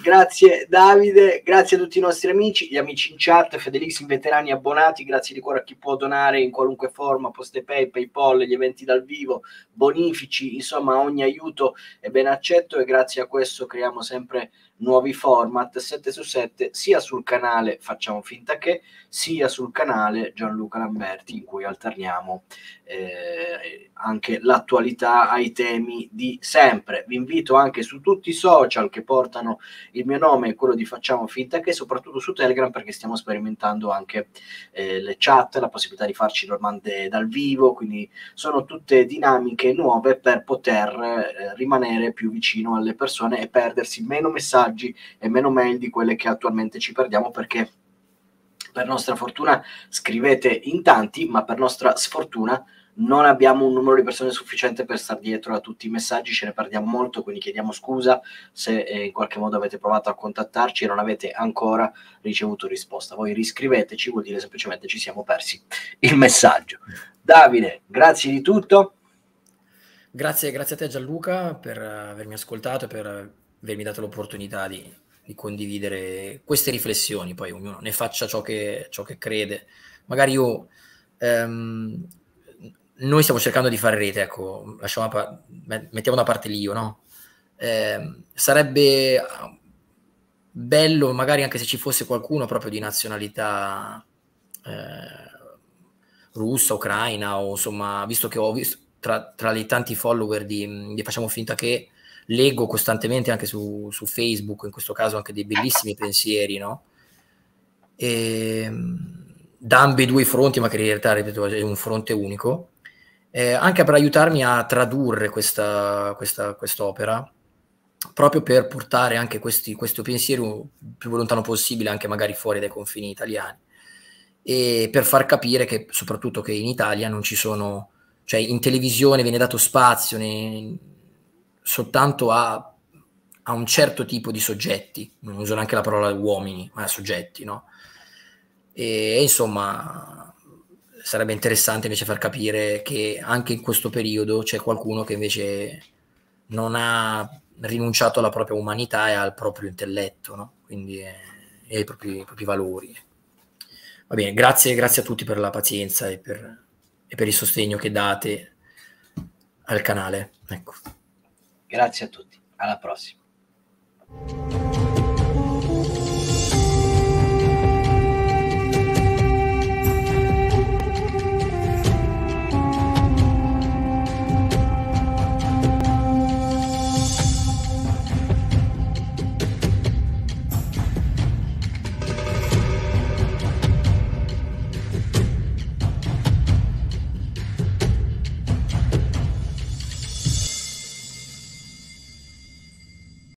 Grazie Davide, grazie a tutti i nostri amici, gli amici in chat, fedelissimi veterani abbonati, grazie di cuore a chi può donare in qualunque forma, poste pay, paypal, gli eventi dal vivo, bonifici, insomma ogni aiuto è ben accetto e grazie a questo creiamo sempre nuovi format 7 su 7 sia sul canale Facciamo finta che sia sul canale Gianluca Lamberti in cui alterniamo eh, anche l'attualità ai temi di sempre. Vi invito anche su tutti i social che portano il mio nome è quello di Facciamo Finta che, soprattutto su Telegram, perché stiamo sperimentando anche eh, le chat, la possibilità di farci domande dal vivo, quindi sono tutte dinamiche nuove per poter eh, rimanere più vicino alle persone e perdersi meno messaggi e meno mail di quelle che attualmente ci perdiamo perché per nostra fortuna scrivete in tanti, ma per nostra sfortuna non abbiamo un numero di persone sufficiente per stare dietro a tutti i messaggi, ce ne perdiamo molto, quindi chiediamo scusa se eh, in qualche modo avete provato a contattarci e non avete ancora ricevuto risposta. Voi riscriveteci, vuol dire semplicemente ci siamo persi il messaggio. Davide, grazie di tutto. Grazie, grazie a te Gianluca per avermi ascoltato e per avermi dato l'opportunità di, di, condividere queste riflessioni, poi ognuno ne faccia ciò che, ciò che crede. Magari io... Um, noi stiamo cercando di fare rete, ecco, lasciamo pa- mettiamo da parte l'io, no? Eh, sarebbe ah, bello magari anche se ci fosse qualcuno proprio di nazionalità eh, russa, ucraina, o insomma, visto che ho visto tra, tra i tanti follower di, di, Facciamo Finta che leggo costantemente anche su, su, Facebook, in questo caso anche dei bellissimi pensieri, no? E, ehm, da ambedue i fronti, ma che in realtà ripeto, è un fronte unico eh, anche per aiutarmi a tradurre questa, questa, quest'opera, proprio per portare anche questi, questo pensiero più lontano possibile, anche magari fuori dai confini italiani, e per far capire che soprattutto che in Italia non ci sono, cioè in televisione viene dato spazio ne, soltanto a, a, un certo tipo di soggetti, non uso neanche la parola uomini, ma soggetti, no? e, e insomma sarebbe interessante invece far capire che anche in questo periodo c'è qualcuno che invece non ha rinunciato alla propria umanità e al proprio intelletto, no? Quindi, eh, e ai propri, ai propri, valori. Va bene, grazie, grazie a tutti per la pazienza e per, e per il sostegno che date al canale. Ecco. Grazie a tutti, alla prossima.